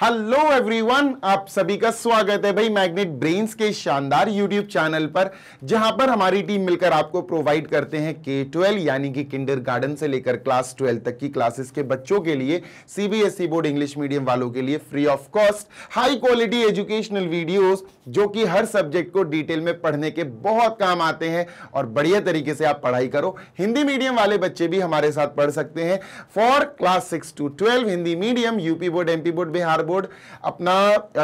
Hello everyone आप सभी का स्वागत है भाई मैग्नेट ब्रेन्स के शानदार यूट्यूब चैनल पर जहां पर हमारी टीम मिलकर आपको प्रोवाइड करते हैं के ट्वेल्व यानी कि किंडर गार्डन से लेकर क्लास ट्वेल्व तक की क्लासेस के बच्चों के लिए सीबीएसई बोर्ड इंग्लिश मीडियम वालों के लिए free of cost high quality educational videos जो कि हर सब्जेक्ट को डिटेल में पढ़ने के बहुत काम आते हैं और बढ़िया तरीके से आप पढ़ाई करो हिंदी मीडियम वाले बच्चे भी हमारे साथ पढ़ सकते हैं for class six to twelve Hindi medium UP board MP board Bihar board board अपना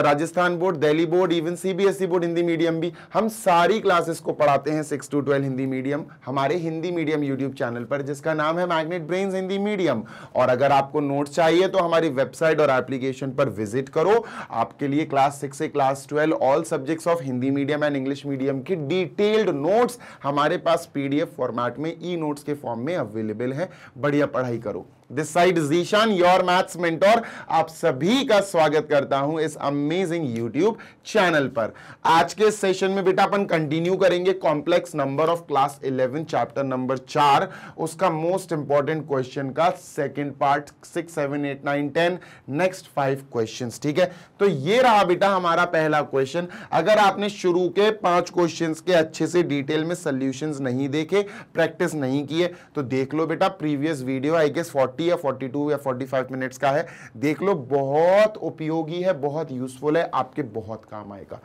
Rajasthan board Delhi board even CBSE e board Hindi medium भी हम सारी क्लासेस को पढ़ाते हैं six to twelve Hindi medium हमारे हिंदी मीडियम यूट्यूब चैनल पर जिसका नाम है मैग्नेट ब्रेन हिंदी मीडियम और अगर आपको नोट चाहिए तो हमारी वेबसाइट और एप्लीकेशन पर विजिट करो आपके लिए क्लास सिक्स से class twelve all subjects of Hindi medium and English medium की डिटेल्ड नोट्स हमारे पास पीडीएफ फॉर्मेट में ई नोट्स के फॉर्म में अवेलेबल है बढ़िया पढ़ाई करो this side Zeeshan your maths mentor आप सभी का स्वागत करता हूं इस अमेजिंग यूट्यूब चैनल पर आज के सेशन में बेटा अपन कंटिन्यू करेंगे complex number of class 11 chapter number चार उसका मोस्ट इंपॉर्टेंट क्वेश्चन का second part six seven eight nine ten next five question ठीक है तो ये रहा बेटा हमारा पहला क्वेश्चन अगर आपने शुरू के पांच क्वेश्चन के अच्छे से डिटेल में सोल्यूशन नहीं देखे प्रैक्टिस नहीं किए तो देख लो बेटा previous video I guess forty 40 या 42 या 45 मिनट्स का है देख लो बहुत उपयोगी है बहुत यूजफुल है आपके बहुत काम आएगा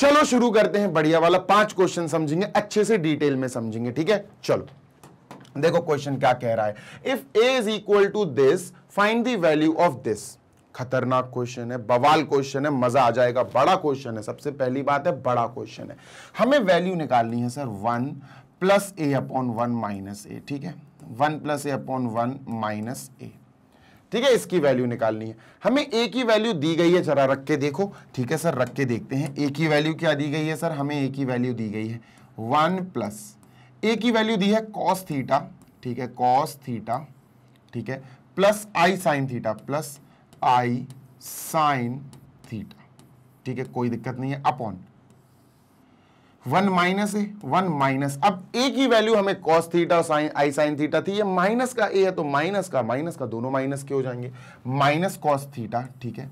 चलो शुरू करते हैं बढ़िया वाला पांच क्वेश्चन समझेंगे अच्छे से डिटेल में समझेंगे ठीक है चलो देखो क्वेश्चन क्या कह रहा है if A is equal to this find the value of this खतरनाक क्वेश्चन है बवाल क्वेश्चन है मजा आ जाएगा बड़ा क्वेश्चन है सबसे पहली बात है बड़ा क्वेश्चन है हमें वैल्यू निकालनी है sir one plus A upon one minus A ठीक है one plus A upon one minus A ठीक है इसकी वैल्यू निकालनी है हमें ए की वैल्यू दी गई है जरा रख के देखो ठीक है सर रख के देखते हैं ए की वैल्यू क्या दी गई है सर हमें ए की वैल्यू दी गई है वन प्लस ए की वैल्यू दी है कॉस थीटा ठीक है कॉस थीटा ठीक है plus i sine theta plus i sine theta ठीक है कोई दिक्कत नहीं है अपॉन वन माइनस है वन माइनस अब ए की वैल्यू हमें कॉस थीटा और साइन आई साइन थीटा थी ये माइनस का ए है तो माइनस का माइनस का दोनों माइनस के हो जाएंगे माइनस कॉस थीटा ठीक है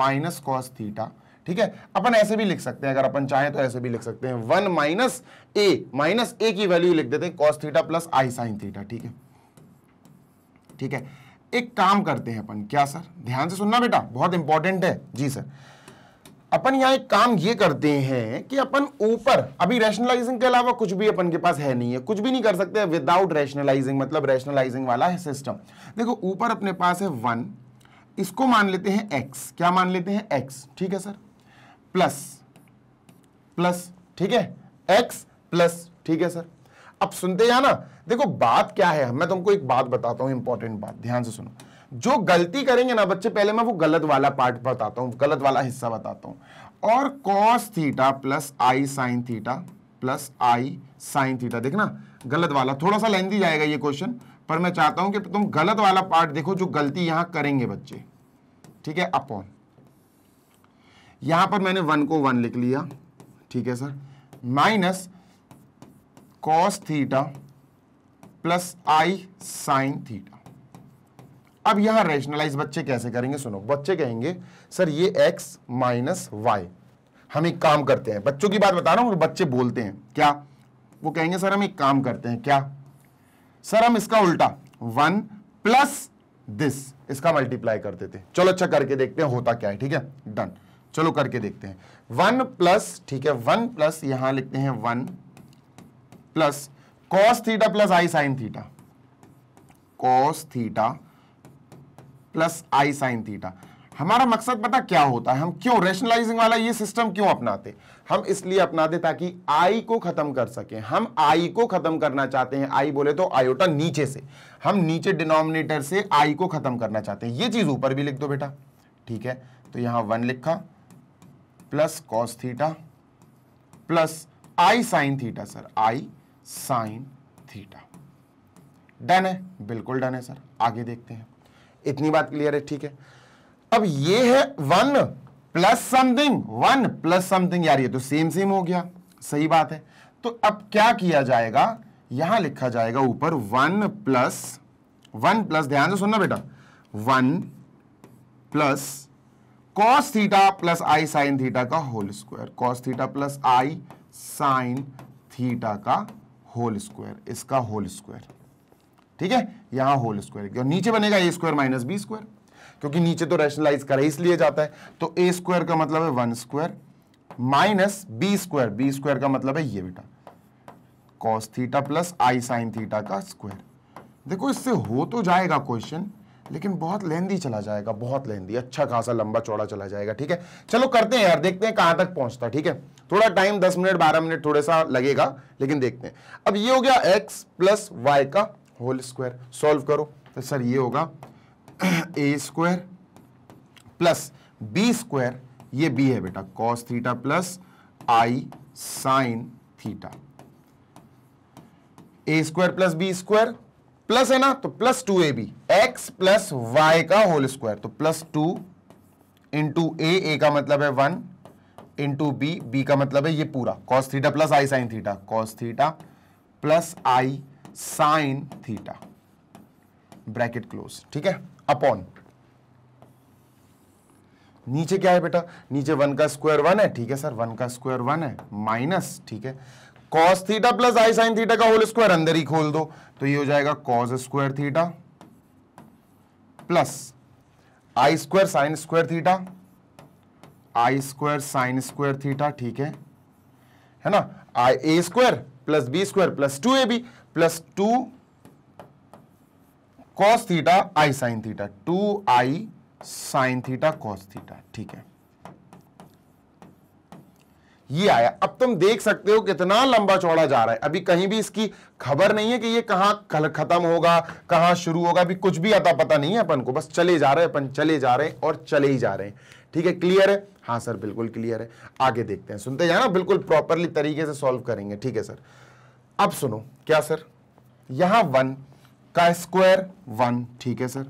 माइनस कॉस थीटा ठीक है अपन ऐसे भी लिख सकते हैं अगर अपन चाहें तो ऐसे भी लिख सकते हैं one minus A minus A की वैल्यू लिख देते हैं cos theta plus i sine theta ठीक है ठीक है एक काम करते हैं अपन क्या सर ध्यान से सुनना बेटा बहुत इंपॉर्टेंट है जी सर अपन यहाँ एक काम ये करते हैं कि अपन ऊपर अभी रैशनलाइजिंग के अलावा कुछ भी अपन के पास है नहीं है कुछ भी नहीं कर सकते विदाउट रैशनलाइजिंग मतलब रैशनलाइजिंग वाला है सिस्टम देखो ऊपर अपने पास है वन इसको मान लेते हैं एक्स क्या मान लेते हैं एक्स ठीक है सर प्लस प्लस ठीक है एक्स प्लस ठीक है सर अब सुनते जाना देखो बात क्या है मैं तुमको एक बात बताता हूं इंपॉर्टेंट बात ध्यान से सुनो जो गलती करेंगे ना बच्चे पहले मैं वो गलत वाला पार्ट बताता हूं गलत वाला हिस्सा बताता हूं और cos theta plus i sine theta plus i sine theta देखना गलत वाला थोड़ा सा लेंदी जाएगा ये क्वेश्चन पर मैं चाहता हूं कि तुम गलत वाला पार्ट देखो जो गलती यहां करेंगे बच्चे ठीक है अपॉन यहां पर मैंने वन को वन लिख लिया ठीक है sir minus cos theta plus i sine theta अब यहां रेशनलाइज बच्चे कैसे करेंगे सुनो बच्चे कहेंगे सर ये एक्स माइनस वाई हम एक काम करते हैं बच्चों की बात बता रहा हूं बच्चे बोलते हैं क्या वो कहेंगे सर हम एक काम करते हैं क्या सर हम इसका उल्टा वन प्लस दिस इसका मल्टीप्लाई कर देते हैं चलो अच्छा करके देखते हैं होता क्या है ठीक है डन चलो करके देखते हैं वन प्लस ठीक है वन प्लस यहां लिखते हैं one plus cos theta plus i sine theta cos theta plus i sine theta हमारा मकसद पता क्या होता है हम क्यों रेशनलाइजिंग वाला ये सिस्टम क्यों अपनाते हम इसलिए अपनाते ताकि आई को खत्म कर सके हम आई को खत्म करना चाहते हैं आई बोले तो आयोटा नीचे से हम नीचे डिनोमिनेटर से आई को खत्म करना चाहते हैं ये चीज ऊपर भी लिख दो बेटा ठीक है तो यहां वन लिखा plus cos theta plus i sine theta sir i sine theta done है बिल्कुल डन है सर आगे देखते हैं इतनी बात क्लियर है ठीक है अब ये है one plus something one plus something यार ये तो सेम सेम हो गया सही बात है तो अब क्या किया जाएगा यहां लिखा जाएगा ऊपर वन प्लस वन प्लस ध्यान से सुनना बेटा one plus cos theta plus i sine theta का whole square cos theta plus i sine theta का होल स्क्वायर इसका होल स्क्वायर ठीक है यहां होल स्क्वायर और नीचे बनेगा a square minus b square क्योंकि नीचे तो रैशनलाइज करा इसलिए जाता है तो ए स्क्वायर का मतलब है one square minus b square b square का मतलब है ये बेटा cos theta plus i sine theta का स्क्वायर देखो इससे हो तो जाएगा क्वेश्चन लेकिन बहुत लेंदी चला जाएगा बहुत लेंदी अच्छा खासा लंबा चौड़ा चला जाएगा ठीक है चलो करते हैं यार देखते हैं कहां तक पहुंचता है ठीक है थोड़ा टाइम दस मिनट बारह मिनट थोड़ा सा लगेगा लेकिन देखते हैं अब ये हो गया एक्स प्लस वाई का होल स्क्वायर सॉल्व करो तो सर ये होगा a square plus b square ये बी है बेटा cos theta plus i sine theta a square plus b square plus है ना तो plus two a b x plus y का होल स्क्वायर तो plus two into a a का मतलब है वन इंटू बी बी का मतलब है ये पूरा cos theta plus i sine theta cos theta plus i sine theta bracket close ठीक है अपॉन नीचे क्या है बेटा नीचे वन का स्क्वायर वन है ठीक है सर वन का स्क्वायर वन है माइनस ठीक है cos theta plus i sine theta का होल स्क्वायर अंदर ही खोल दो तो ये हो जाएगा cos square theta plus i square sine square theta i square sine square theta ठीक है है ना i a square plus b square plus two a b plus two cos theta i sine theta two i sine theta cos theta ठीक है ये आया अब तुम देख सकते हो कितना लंबा चौड़ा जा रहा है अभी कहीं भी इसकी खबर नहीं है कि ये कहां खत्म होगा कहां शुरू होगा अभी कुछ भी आता पता नहीं है अपन को बस चले जा रहे हैं अपन चले जा रहे हैं और चले ही जा रहे हैं ठीक है क्लियर है हाँ सर बिल्कुल क्लियर है आगे देखते हैं सुनते जाना बिल्कुल प्रॉपरली तरीके से सॉल्व करेंगे ठीक है सर अब सुनो क्या सर यहां वन का स्क्वायर वन ठीक है सर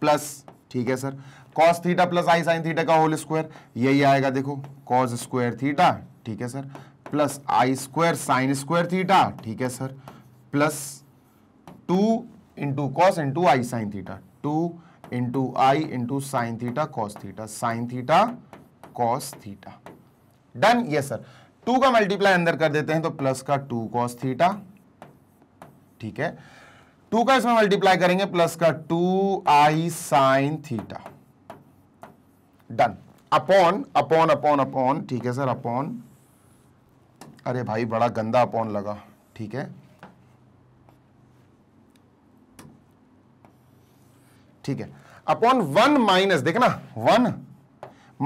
प्लस ठीक है sir cos theta plus i sine theta का होल स्क्वायर यही आएगा देखो कॉस स्क्वायर थीटा ठीक है sir plus i square sine square theta ठीक है sir plus two into cos into i sine theta two into i into sine theta cos theta sine theta cos theta done yes sir two का multiply अंदर कर देते हैं तो plus का two cos theta ठीक है टू का इसमें मल्टीप्लाई करेंगे प्लस का two i sine theta done upon upon upon upon ठीक है सर अपॉन अरे भाई बड़ा गंदा अपॉन लगा ठीक है ठीक है अपॉन वन माइनस देखना ना वन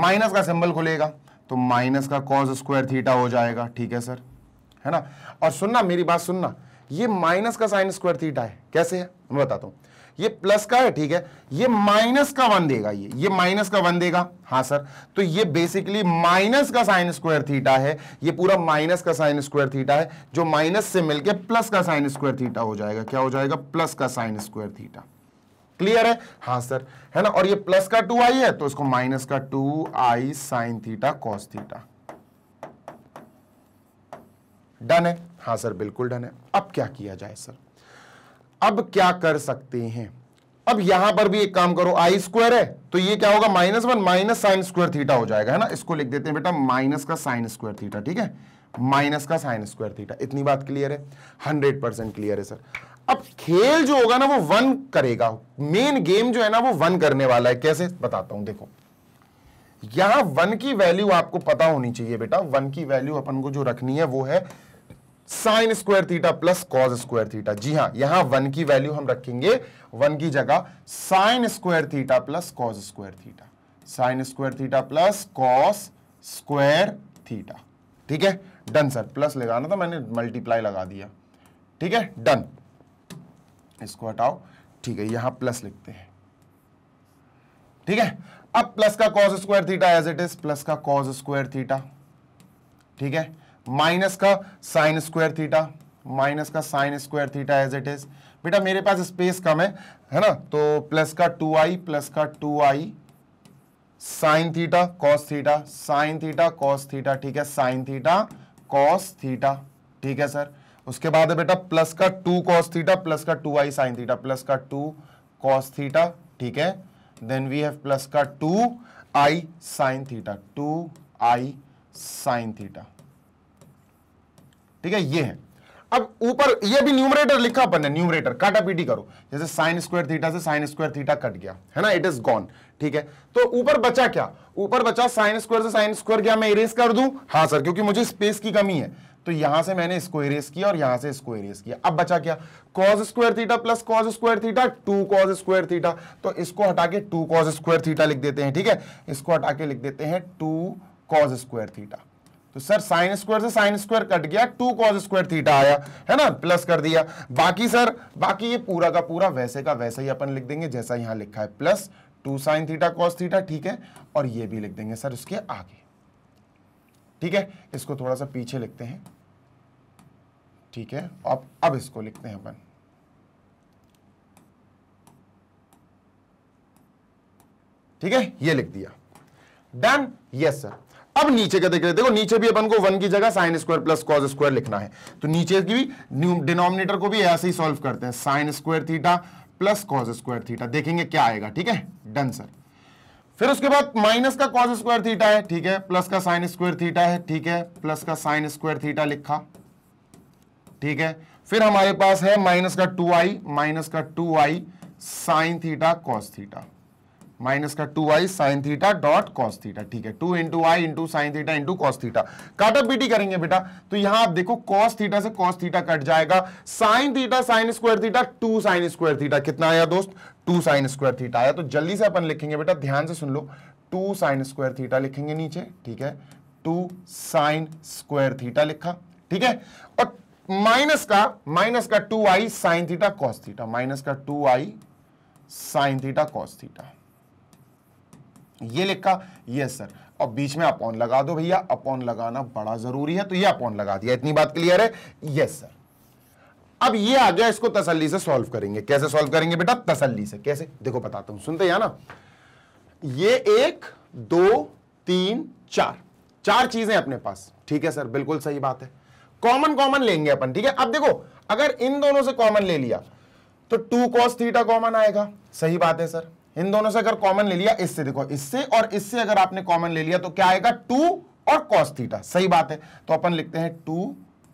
माइनस का सिंबल खुलेगा तो माइनस का कॉज स्क्वायर थीटा हो जाएगा ठीक है सर है ना और सुनना मेरी बात सुनना ये माइनस का साइन स्क्वायर थीटा है कैसे है मैं बताता हूं ये प्लस का है ठीक है ये माइनस का वन देगा ये ये माइनस का वन देगा हाँ सर तो ये बेसिकली माइनस का साइन स्क्वायर थीटा है ये पूरा माइनस का साइन स्क्वायर थीटा है जो माइनस से मिलके प्लस का साइन स्क्वायर थीटा हो जाएगा क्या हो जाएगा प्लस का साइन स्क्वायर थीटा क्लियर है हाँ सर है ना और ये प्लस का टू आई है तो इसको माइनस का two i sine theta cos theta done है हाँ सर बिल्कुल डन है अब क्या किया जाए सर अब क्या कर सकते हैं अब यहां पर भी एक काम करो आई स्क्वायर है तो ये क्या होगा minus one minus sine square theta हो जाएगा है ना इसको लिख देते हैं बेटा माइनस का साइन स्क्वायर थीटा ठीक है माइनस का साइन स्क्वायर थीटा इतनी बात क्लियर है हंड्रेड परसेंट क्लियर है सर अब खेल जो होगा ना वो वन करेगा मेन गेम जो है ना वो वन करने वाला है कैसे बताता हूं देखो यहां वन की वैल्यू आपको पता होनी चाहिए बेटा वन की वैल्यू अपन को जो रखनी है वो है sine square theta plus cos square theta जी हां यहां वन की वैल्यू हम रखेंगे वन की जगह sine square theta plus cos square theta sine square theta plus cos square theta ठीक है डन सर प्लस लगाना था मैंने मल्टीप्लाई लगा दिया ठीक है डन इसको हटाओ ठीक है यहां प्लस लिखते हैं ठीक है अब प्लस का cos square theta as it is plus का कॉज स्क्वायर थीटा ठीक है माइनस का साइन स्क्वायर थीटा माइनस का sine square theta as it is बेटा मेरे पास स्पेस कम है है ना तो प्लस का टू आई प्लस का two i sine theta cos theta sine theta cos theta ठीक है साइन थीटा कॉस थीटा ठीक है सर उसके बाद है बेटा प्लस का टू कॉस थीटा प्लस का two i sine theta plus का टू कॉस थीटा ठीक है देन वी हैव प्लस का two i sine theta two i sine theta ठीक है ये है अब ऊपर ये भी न्यूमरेटर लिखा अपन ने न्यूमरेटर काटा पीटी करो जैसे साइन स्क्वायर थीटा से साइन स्क्वायर थीटा कट गया है ना इट इज गॉन ठीक है तो ऊपर बचा क्या ऊपर बचा साइन स्क्वायर से साइन स्क्वायर क्या मैं इरेज कर दूं हाँ सर क्योंकि मुझे स्पेस की कमी है तो यहां से मैंने इसको इरेज किया और यहां से इसको इरेज किया अब बचा क्या cos square theta plus cos square theta two cos square theta तो इसको हटा के टू कॉज स्क्वायर थीटा लिख देते हैं ठीक है इसको हटा के लिख देते हैं टू कॉज स्क्वायर थीटा तो सर साइन स्क्वायर से साइन स्क्वायर कट गया टू कॉज स्क्वायर थीटा आया है ना प्लस कर दिया बाकी सर बाकी ये पूरा का पूरा वैसे का वैसे ही अपन लिख देंगे जैसा यहां लिखा है plus two sine theta cos theta ठीक है और ये भी लिख देंगे सर उसके आगे ठीक है इसको थोड़ा सा पीछे लिखते हैं ठीक है अब अब इसको लिखते हैं अपन ठीक है ये लिख दिया डन यस सर अब नीचे का देख रहे देखो नीचे भी अपन को वन की जगह sine square plus cos square लिखना है तो नीचे की भी डिनोमिनेटर को भी ऐसे ही सॉल्व करते हैं sine square theta plus cos square theta देखेंगे क्या आएगा ठीक है डन सर फिर उसके बाद माइनस का कॉस स्क्वायर थीटा है ठीक है प्लस का साइन स्क्वायर थीटा है ठीक है प्लस का साइन स्क्वायर थीटा लिखा ठीक है फिर हमारे पास है माइनस का टू आई माइनस का two i sine theta cos theta minus का two i sine theta dot cos theta ठीक है two into i into sine theta into cos theta काटअप बीटी करेंगे बेटा तो यहां आप देखो कॉस थीटा से कॉस थीटा कट जाएगा sine theta sine square theta two sine square theta कितना आया दोस्त टू साइन स्क्वायर थीटा आया तो जल्दी से अपन लिखेंगे बेटा ध्यान से सुन लो टू साइन स्क्वायर थीटा लिखेंगे नीचे ठीक है टू साइन स्क्वायर थीटा लिखा ठीक है और माइनस का माइनस का two i sine theta cos theta minus का two i sine theta cos theta ये लिखा यस सर और बीच में अपॉन लगा दो भैया अपॉन लगाना बड़ा जरूरी है तो ये अपॉन लगा दिया इतनी बात क्लियर है यस सर अब ये आ गया इसको तसल्ली से सॉल्व करेंगे कैसे सॉल्व करेंगे बेटा तसल्ली से कैसे देखो बताता हूं सुनते हैं ना ये एक दो तीन चार चार चीजें अपने पास ठीक है सर बिल्कुल सही बात है कॉमन कॉमन लेंगे अपन ठीक है अब देखो अगर इन दोनों से कॉमन ले लिया तो टू कॉस थीटा कॉमन आएगा सही बात है सर इन दोनों से अगर कॉमन ले लिया इससे देखो इससे और इससे अगर आपने कॉमन ले लिया तो क्या आएगा टू और कॉस थीटा सही बात है तो अपन लिखते हैं टू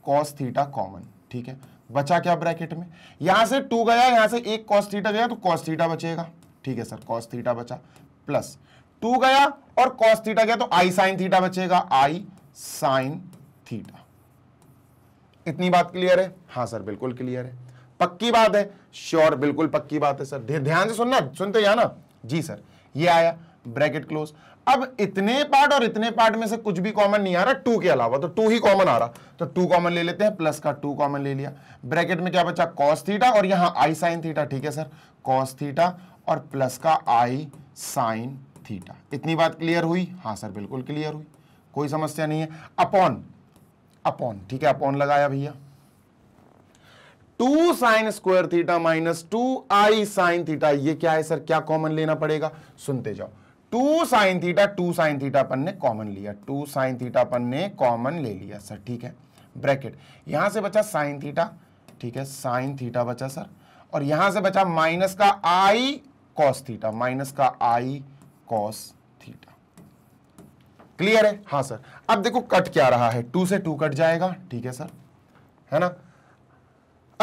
कॉस थीटा कॉमन ठीक है बचा क्या ब्रैकेट में यहां से टू गया यहां से एक कॉस थीटा गया तो कॉस थीटा बचेगा ठीक है सर कॉस थीटा बचा प्लस टू गया और कॉस थीटा गया तो आई साइन थीटा बचेगा आई साइन थीटा इतनी बात क्लियर है हाँ सर बिल्कुल क्लियर है पक्की बात है श्योर बिल्कुल पक्की बात है सर ध्यान से सुनना सुनते या ना जी सर ये आया ब्रैकेट क्लोज अब इतने पार्ट और इतने पार्ट में से कुछ भी कॉमन नहीं आ रहा टू के अलावा तो टू ही कॉमन आ रहा तो टू कॉमन ले लेते हैं प्लस का टू कॉमन ले लिया ब्रैकेट में क्या बचा कॉस थीटा और यहां आई साइन थीटा ठीक है सर कॉस थीटा और प्लस का आई साइन थीटा इतनी बात क्लियर हुई हाँ सर बिल्कुल क्लियर हुई कोई समस्या नहीं है अपॉन अपॉन ठीक है अपॉन लगाया भैया two sine square theta minus two i sine theta ये क्या है सर क्या कॉमन लेना पड़ेगा सुनते जाओ two sine theta two sine theta अपन ने कॉमन लिया टू साइन थीटा अपन ने कॉमन ले लिया सर ठीक है ब्रैकेट यहां से बचा साइन थीटा ठीक है साइन थीटा बचा सर और यहां से बचा माइनस का आई कॉस थीटा माइनस का आई कॉस थीटा क्लियर है हाँ सर अब देखो कट क्या रहा है टू से टू कट जाएगा ठीक है सर है ना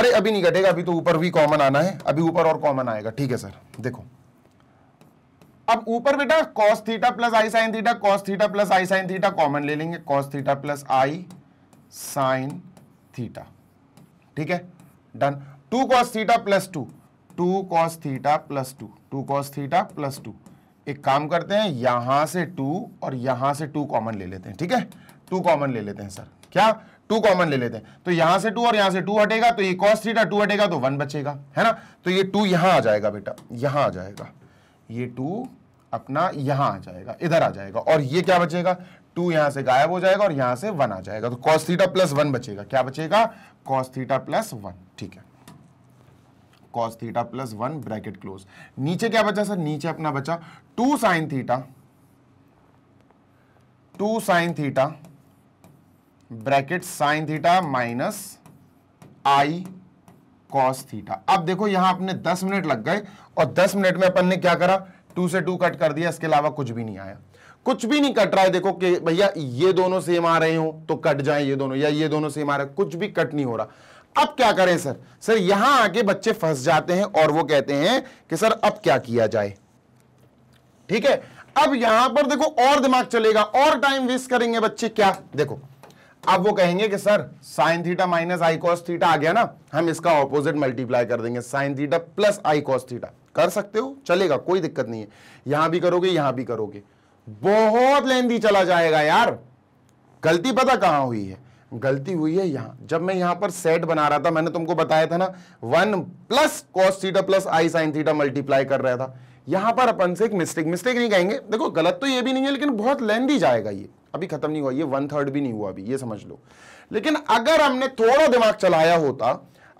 अरे अभी नहीं घटेगा अभी तो ऊपर भी कॉमन आना है अभी ऊपर और कॉमन आएगा ठीक है सर देखो अब ऊपर बेटा cos theta plus i sine theta cos theta plus i sine theta common ले लेंगे cos theta plus i sine theta ठीक है done two cos theta plus two two cos theta plus two two cos theta plus two एक काम करते हैं यहां से टू और यहां से टू कॉमन ले लेते हैं ठीक है टू कॉमन ले लेते हैं सर क्या टू कॉमन ले लेते हैं तो यहां से टू और यहां से टू हटेगा तो ये कॉस थीटा टू हटेगा तो वन बचेगा है ना तो ये टू यहां आ जाएगा बेटा यहां आ जाएगा ये टू अपना यहां आ जाएगा इधर आ जाएगा और ये क्या बचेगा टू यहां से गायब हो जाएगा और यहां से वन आ जाएगा तो कॉस थीटा प्लस वन बचेगा क्या बचेगा कॉस थीटा प्लस वन ठीक है cos theta plus one bracket close नीचे क्या बचा सर नीचे अपना बचा two sine theta two sine theta bracket sine theta minus i cos theta अब देखो यहां अपने 10 मिनट लग गए और 10 मिनट में अपन ने क्या करा टू से टू कट कर दिया इसके अलावा कुछ भी नहीं आया कुछ भी नहीं कट रहा है देखो कि भैया ये दोनों सेम आ रहे हो तो कट जाए ये दोनों या ये दोनों सेम आ रहे कुछ भी कट नहीं हो रहा अब क्या करें सर सर यहां आके बच्चे फंस जाते हैं और वो कहते हैं कि सर अब क्या किया जाए ठीक है अब यहां पर देखो और दिमाग चलेगा और टाइम वेस्ट करेंगे बच्चे क्या देखो अब वो कहेंगे कि sir sine theta minus i cos theta आ गया ना हम इसका ऑपोजिट मल्टीप्लाई कर देंगे sine theta plus i cos theta कर सकते हो चलेगा कोई दिक्कत नहीं है यहां भी करोगे यहां भी करोगे बहुत लेंदी चला जाएगा यार गलती पता कहां हुई है गलती हुई है यहां जब मैं यहां पर सेट बना रहा था मैंने तुमको बताया था ना one plus cos theta plus i sine theta multiply कर रहा था यहां पर अपन से एक मिस्टेक मिस्टेक नहीं कहेंगे देखो गलत तो ये भी नहीं है लेकिन बहुत लेंदी जाएगा ये अभी खत्म नहीं हुआ ये वन थर्ड भी नहीं हुआ अभी ये समझ लो लेकिन अगर हमने थोड़ा दिमाग चलाया होता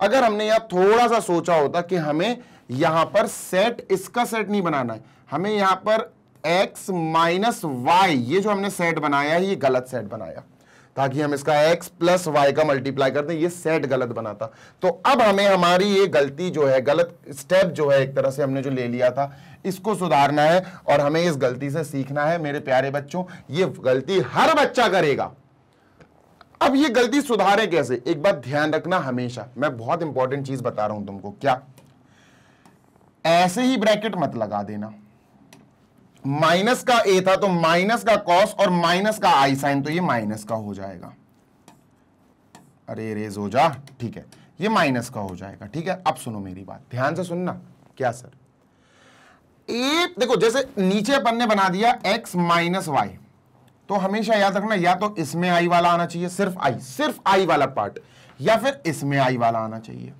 अगर हमने यहां थोड़ा सा सोचा होता कि हमें यहां पर सेट इसका सेट नहीं बनाना है हमें यहां पर x माइनस वाई ये जो हमने सेट बनाया है ये गलत सेट बनाया ताकि हम इसका x प्लस वाई का मल्टीप्लाई कर ये सेट गलत बनाता तो अब हमें हमारी ये गलती जो है गलत स्टेप जो है एक तरह से हमने जो ले लिया था इसको सुधारना है और हमें इस गलती से सीखना है मेरे प्यारे बच्चों ये गलती हर बच्चा करेगा अब ये गलती सुधारें कैसे एक बात ध्यान रखना हमेशा मैं बहुत इंपॉर्टेंट चीज बता रहा हूं तुमको क्या ऐसे ही ब्रैकेट मत लगा देना माइनस का ए था तो माइनस का कॉस और माइनस का आई साइन तो ये माइनस का हो जाएगा अरे रेज हो जा ठीक है ये माइनस का हो जाएगा ठीक है अब सुनो मेरी बात ध्यान से सुनना क्या सर ए देखो जैसे नीचे अपन ने बना दिया एक्स माइनस वाई तो हमेशा याद रखना या तो इसमें आई वाला आना चाहिए सिर्फ आई सिर्फ आई वाला पार्ट या फिर इसमें आई वाला आना चाहिए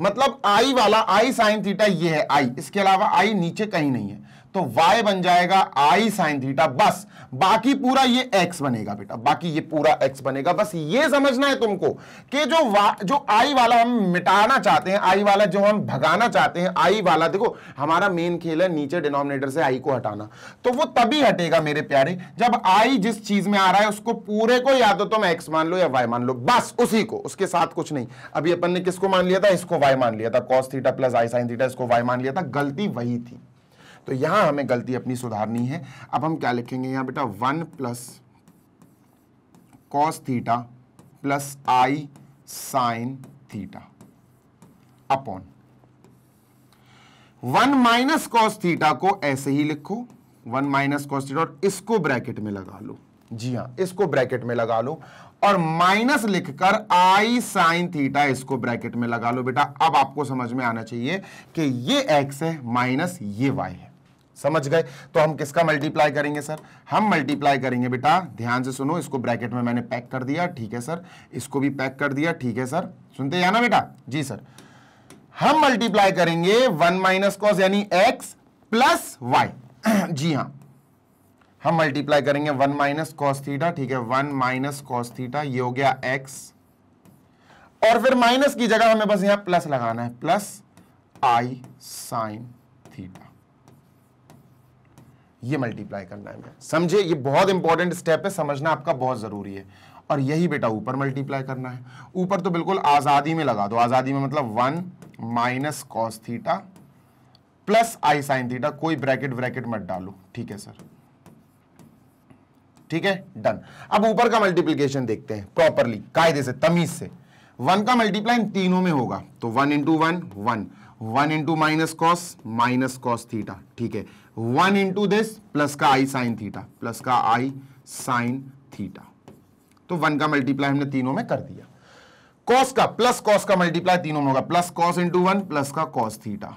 मतलब आई वाला आई साइन थीटा ये है आई इसके अलावा आई नीचे कहीं नहीं है तो y बन जाएगा i साइन थीटा बस बाकी पूरा ये x बनेगा बेटा बाकी ये पूरा x बनेगा बस ये समझना है तुमको कि जो जो i वाला हम मिटाना चाहते हैं i वाला जो हम भगाना चाहते हैं i वाला देखो हमारा मेन खेल है नीचे डिनोमिनेटर से i को हटाना तो वो तभी हटेगा मेरे प्यारे जब i जिस चीज में आ रहा है उसको पूरे को या तो तुम एक्स मान लो या वाई मान लो बस उसी को उसके साथ कुछ नहीं अभी अपन ने किसको मान लिया था इसको वाई मान लिया था cos theta plus i sine theta इसको वाई मान लिया था गलती वही थी तो यहां हमें गलती अपनी सुधारनी है अब हम क्या लिखेंगे यहां बेटा one plus cos theta plus i sine theta upon one minus cos theta को ऐसे ही लिखो वन माइनस कॉस थीटा और इसको ब्रैकेट में लगा लो जी हाँ इसको ब्रैकेट में लगा लो और माइनस लिखकर आई साइन थीटा इसको ब्रैकेट में लगा लो बेटा अब आपको समझ में आना चाहिए कि ये एक्स है माइनस ये वाई है समझ गए तो हम किसका मल्टीप्लाई करेंगे सर हम मल्टीप्लाई करेंगे बेटा ध्यान से सुनो इसको ब्रैकेट में मैंने पैक कर दिया ठीक है सर इसको भी पैक कर दिया ठीक है सर सुनते हैं ना बेटा जी सर हम मल्टीप्लाई करेंगे वन माइनस कॉस यानी एक्स प्लस वाई जी हां हम मल्टीप्लाई करेंगे वन माइनस कॉस थीटा ठीक है वन माइनस कॉस थीटा ये हो गया एक्स और फिर माइनस की जगह हमें बस यहां प्लस लगाना है प्लस आई साइन थीटा ये मल्टीप्लाई करना है समझे ये बहुत इंपॉर्टेंट स्टेप है समझना आपका बहुत ज़रूरी है और यही बेटा ऊपर मल्टीप्लाई करना है ऊपर तो बिल्कुल आज़ादी में लगा दो आज़ादी में मतलब one minus cos theta plus i sine theta कोई ब्रैकेट ब्रैकेट मत डालो ठीक है सर ठीक है डन अब ऊपर का मल्टीप्लीकेशन देखते हैं प्रॉपरली कायदे से तमीज से वन का मल्टीप्लाई तीनों में होगा तो one into one one one into minus cos minus cos theta ठीक है वन इंटू दिस प्लस का आई साइन थीटा प्लस का आई साइन थीटा तो वन का मल्टीप्लाई हमने तीनों में कर दिया कॉस का प्लस कॉस का मल्टीप्लाई तीनों में होगा plus cos into one plus का cos theta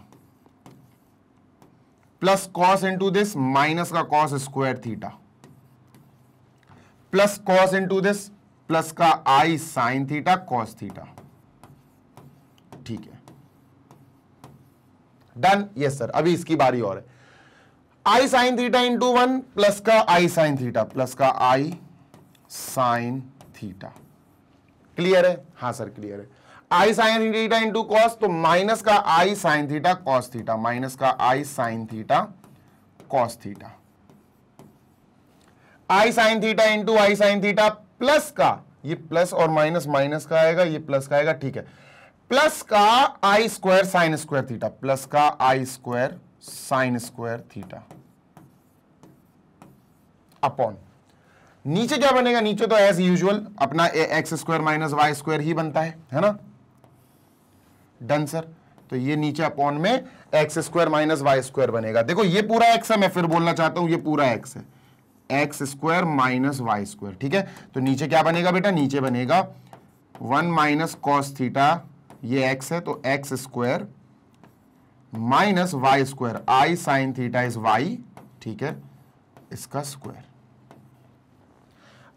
plus cos into this minus का cos square theta plus cos into this plus का i sine theta cos theta ठीक है डन यस सर अभी इसकी बारी और है i sine theta into one plus का आई साइन थीटा प्लस का आई साइन थीटा क्लियर है हाँ सर क्लियर है i sine theta into cos तो माइनस का i sine theta cos theta minus का i sine theta cos theta i sine theta into i sine theta plus का ये plus और minus minus का आएगा ये प्लस का आएगा ठीक है प्लस का i square sine square theta plus का i square sine square theta upon नीचे क्या बनेगा नीचे तो एज यूजुअल अपना x square minus y square ही बनता है है ना डन सर तो ये नीचे अपॉन में x square minus y square बनेगा देखो ये पूरा एक्स है मैं फिर बोलना चाहता हूं ये पूरा एक्स है x square minus y square ठीक है तो नीचे क्या बनेगा बेटा नीचे बनेगा वन माइनस कॉस थीटा ये एक्स है तो x square minus y square i sine theta is y ठीक है इसका स्क्वायर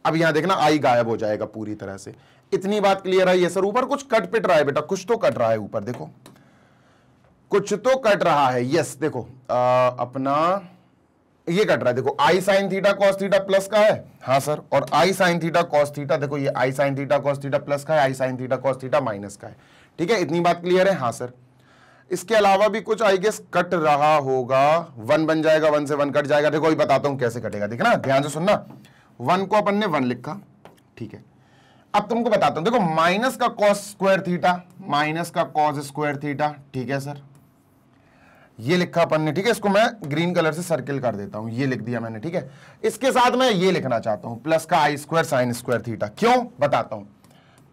अब यहां देखना आई गायब हो जाएगा पूरी तरह से इतनी बात क्लियर आई है सर ऊपर कुछ कट पिट रहा है बेटा कुछ तो कट रहा है ऊपर देखो कुछ तो कट रहा है यस देखो आ, अपना ये कट रहा है देखो i sine theta cos theta plus का है हाँ सर और i sine theta cos theta देखो ये i sine theta cos theta plus का है i sine theta cos theta minus का है ठीक है इतनी बात क्लियर है हाँ सर इसके अलावा भी कुछ आई गेस कट रहा होगा वन बन जाएगा वन से वन कट जाएगा देखो अभी बताता हूं कैसे कटेगा देखना ध्यान से सुनना वन को अपन ने वन लिखा ठीक है अब तुमको बताता हूं देखो माइनस का कॉस स्क्वायर थीटा माइनस का कॉस स्क्वायर थीटा ठीक है सर ये लिखा अपन ने ठीक है इसको मैं ग्रीन कलर से सर्किल कर देता हूं ये लिख दिया मैंने ठीक है इसके साथ मैं ये लिखना चाहता हूं प्लस का i square sine square theta क्यों बताता हूं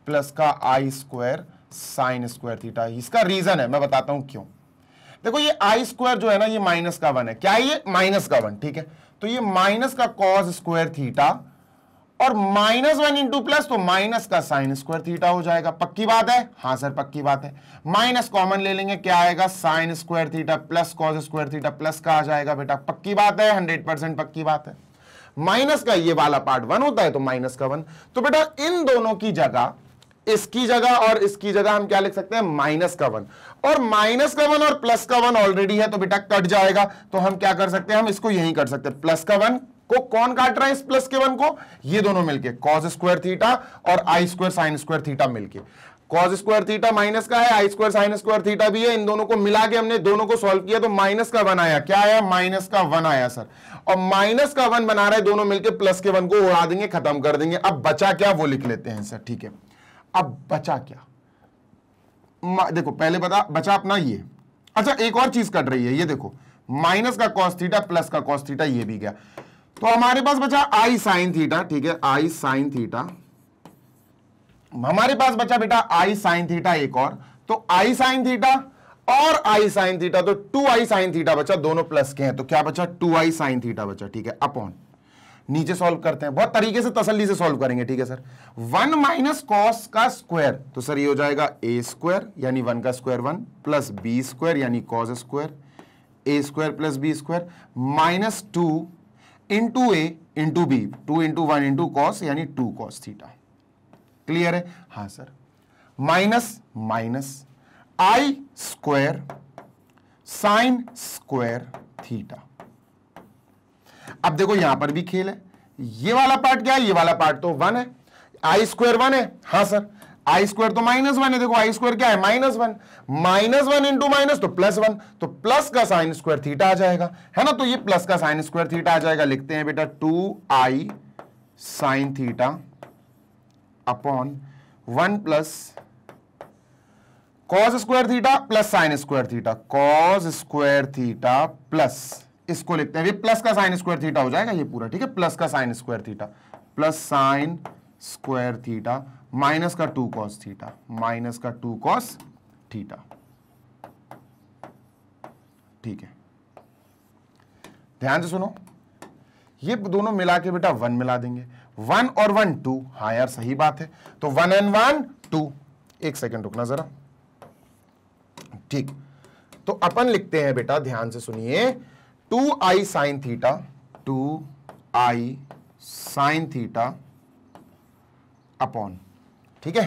प्लस का i square sine square theta इसका रीजन है मैं बताता हूं क्यों देखो ये आई स्क्वायर जो है ना ये माइनस का वन है क्या ये माइनस का वन ठीक है तो ये माइनस का कॉस स्क्वायर थीटा और माइनस वन इंटू प्लस तो माइनस का साइन स्क्वायर थीटा हो जाएगा पक्की बात है हाँ सर पक्की बात है माइनस कॉमन ले लेंगे क्या आएगा sine square theta plus cos square theta plus का आ जाएगा बेटा पक्की बात है हंड्रेड परसेंट पक्की बात है माइनस का ये वाला पार्ट वन होता है तो माइनस का वन तो बेटा इन दोनों की जगह इसकी जगह और इसकी जगह हम क्या लिख सकते हैं माइनस का वन और माइनस का वन और प्लस का वन ऑलरेडी है तो बेटा कट जाएगा तो हम क्या कर सकते हैं हम इसको यही कर सकते हैं प्लस का वन को कौन काट रहा है इस प्लस के वन को ये दोनों मिलके कॉज स्क्वायर थीटा और i square sine square theta मिलके कॉज स्क्वायर थीटा माइनस का है i square sine square theta भी है इन दोनों को मिला के हमने दोनों को सॉल्व किया तो माइनस का वन आया क्या आया माइनस का वन आया सर और माइनस का वन बना रहा है दोनों मिलकर प्लस के वन को उड़ा देंगे खत्म कर देंगे अब बचा क्या वो लिख लेते हैं सर ठीक है अब बचा क्या देखो पहले बता बचा अपना ये अच्छा एक और चीज कट रही है ये देखो माइनस का कॉस थीटा प्लस का कॉस थीटा ये भी गया तो हमारे पास बचा आई साइन थीटा ठीक है आई साइन थीटा हमारे पास बचा बेटा आई साइन थीटा एक और तो आई साइन थीटा और आई साइन थीटा तो टू आई साइन थीटा बचा दोनों प्लस के हैं तो क्या बचा टू आई साइन थीटा बचा ठीक है अपॉन नीचे सॉल्व करते हैं बहुत तरीके से तसली से सॉल्व करेंगे ठीक है सर वन माइनस कॉस का स्क्वायर तो सर ये हो जाएगा ए स्क्वायर यानी वन का square one plus b square यानी cos square a square plus b square minus two into a into b two into one into cos यानी two cos theta clear है हाँ sir minus minus i square sine square theta अब देखो यहां पर भी खेल है ये वाला पार्ट क्या है ये वाला पार्ट तो वन है आई स्क्वायर वन है हाँ सर आई स्क्वायर तो माइनस वन है देखो आई स्क्वायर क्या है minus one minus one into minus तो प्लस वन तो प्लस का साइन स्क्वायर थीटा आ जाएगा है ना तो ये प्लस का साइन स्क्वायर थीटा आ जाएगा लिखते हैं बेटा two i sine theta upon one plus cos square theta plus sine square theta cos square theta plus इसको लिखते हैं ये प्लस का साइन स्क्वायर थीटा हो जाएगा ये पूरा ठीक है प्लस का sine square theta plus sine square theta minus का टू कॉस थीटा माइनस का टू कॉस थीटा ठीक है ध्यान से सुनो ये दोनों मिला के बेटा वन मिला देंगे वन और वन टू हाँ यार सही बात है तो वन एंड वन टू एक सेकंड रुकना जरा ठीक तो अपन लिखते हैं बेटा ध्यान से सुनिए two i sine theta two i sine theta upon ठीक है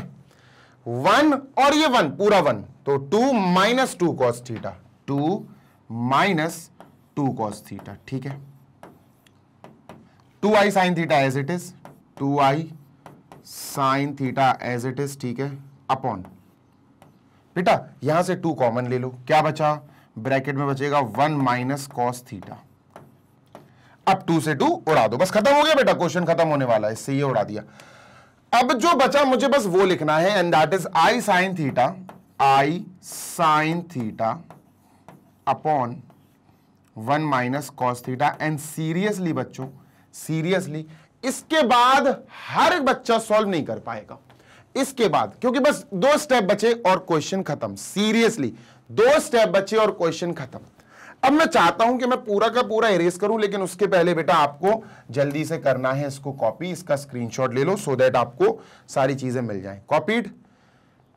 वन और ये वन पूरा वन तो two minus two cos theta two minus two cos theta ठीक है two i sine theta as it is two i sine theta as it is ठीक है अपॉन बेटा यहां से टू कॉमन ले लो क्या बचा ब्रैकेट में बचेगा वन माइनस कॉस थीटा अब टू से टू उड़ा दो बस खत्म हो गया बेटा क्वेश्चन खत्म होने वाला है इससे ये उड़ा दिया अब जो बचा मुझे बस वो लिखना है and that is i sine theta i sine theta upon one minus cos theta and seriously बच्चों सीरियसली इसके बाद हर बच्चा सॉल्व नहीं कर पाएगा इसके बाद क्योंकि बस दो स्टेप बचे और क्वेश्चन खत्म सीरियसली दो स्टेप बचे और क्वेश्चन खत्म अब मैं चाहता हूं कि मैं पूरा का पूरा इरेज करूं लेकिन उसके पहले बेटा आपको जल्दी से करना है इसको कॉपी इसका स्क्रीनशॉट ले लो सो देट आपको सारी चीजें मिल जाए copied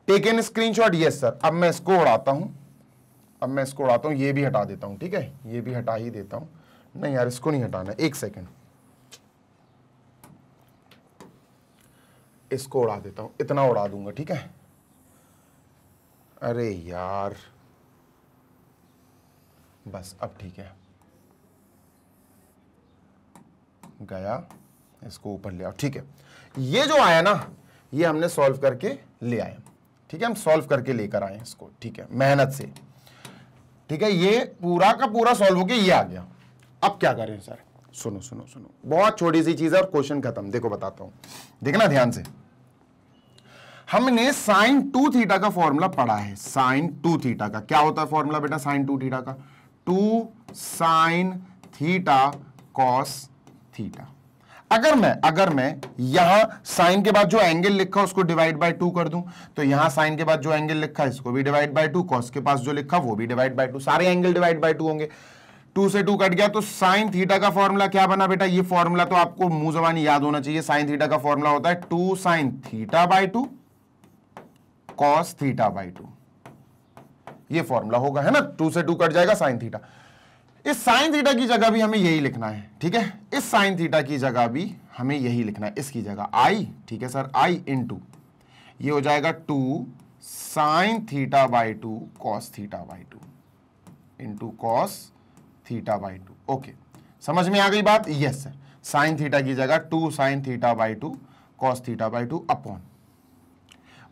take in screenshot yes sir अब मैं इसको उड़ाता हूं अब मैं इसको उड़ाता हूं ये भी हटा देता हूं ठीक है ये भी हटा ही देता हूं नहीं यार इसको नहीं हटाना एक सेकेंड इसको उड़ा देता हूं इतना उड़ा दूंगा ठीक है अरे यार बस अब ठीक है गया इसको ऊपर ले आओ ठीक है ये जो आया ना ये हमने सॉल्व करके ले आए ठीक है हम सॉल्व करके लेकर आए इसको ठीक है मेहनत से ठीक है ये पूरा का पूरा सॉल्व होके ये आ गया अब क्या करें सर सुनो सुनो सुनो बहुत छोटी सी चीज है और क्वेश्चन खत्म देखो बताता हूं देखना ध्यान से हमने साइन टू थीटा का फॉर्मूला पढ़ा है साइन टू थीटा का क्या होता है फॉर्मूला बेटा साइन टू थीटा का two sine theta cos theta अगर मैं अगर मैं यहां साइन के बाद जो एंगल लिखा उसको डिवाइड बाय टू कर दूं तो यहां साइन के बाद जो एंगल लिखा इसको भी डिवाइड बाय टू कॉस के पास जो लिखा वो भी डिवाइड बाय टू सारे एंगल डिवाइड बाय टू होंगे टू से टू कट गया तो साइन थीटा का फॉर्मूला क्या बना बेटा ये फॉर्मूला तो आपको मुंह जबानी याद होना चाहिए साइन थीटा का फॉर्मूला होता है two sine theta by two cos theta by two ये फॉर्मूला होगा है ना टू से टू कट जाएगा साइन थीटा इस साइन थीटा की जगह भी हमें यही लिखना है ठीक है इस साइन थीटा की जगह भी हमें यही लिखना है इसकी जगह आई ठीक है सर आई इन टू ये हो जाएगा two sine theta by two cos theta by two into cos theta by two okay समझ में आ गई बात यस सर साइन थीटा की जगह two sine theta by two cos theta by two upon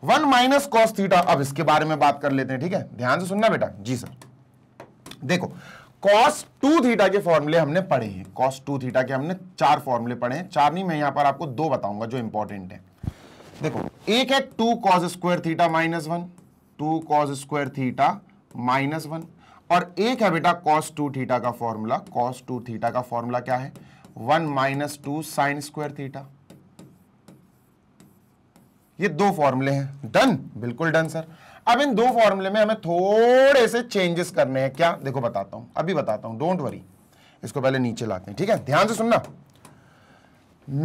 one minus cos theta अब इसके बारे में बात कर लेते हैं ठीक है ध्यान से सुनना बेटा जी सर देखो कॉस टू थीटा के फॉर्मूले हमने पढ़े हैं कॉस टू थीटा के हमने चार फॉर्मूले पढ़े हैं चार नहीं मैं यहां पर आपको दो बताऊंगा जो इंपॉर्टेंट है देखो एक है two cos square theta minus one two cos square theta minus one और एक है बेटा कॉस टू थीटा का फॉर्मूला कॉस टू थीटा का फॉर्मूला क्या है one minus two sine square theta ये दो फॉर्मूले हैं डन बिल्कुल डन सर अब इन दो फॉर्मूले में हमें थोड़े से चेंजेस करने हैं क्या देखो बताता हूं अभी बताता हूं डोंट वरी इसको पहले नीचे लाते हैं ठीक है ध्यान से सुनना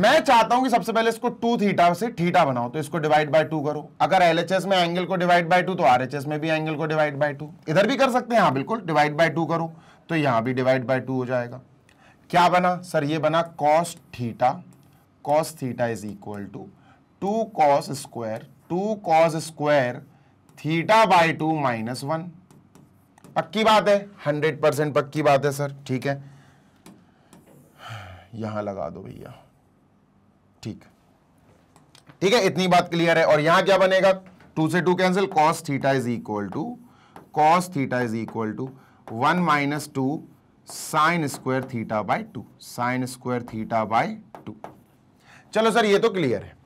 मैं चाहता हूं कि सबसे पहले इसको टू थीटा से थीटा बनाओ तो इसको डिवाइड बाय टू करो अगर एलएचएस में एंगल को डिवाइड बाय टू तो आरएचएस में भी एंगल को डिवाइड बाय टू इधर भी कर सकते हैं हाँ बिल्कुल डिवाइड बाय टू करो तो यहां भी डिवाइड बाय टू हो जाएगा क्या बना सर ये बना cos theta cos theta is equal to two cos square two cos square theta by two minus one पक्की बात है हंड्रेड परसेंट पक्की बात है सर ठीक है यहां लगा दो भैया ठीक ठीक है इतनी बात क्लियर है और यहां क्या बनेगा टू से two cancel cos theta is equal to cos theta is equal to one minus two sine square theta by two sine square theta by two चलो सर ये तो क्लियर है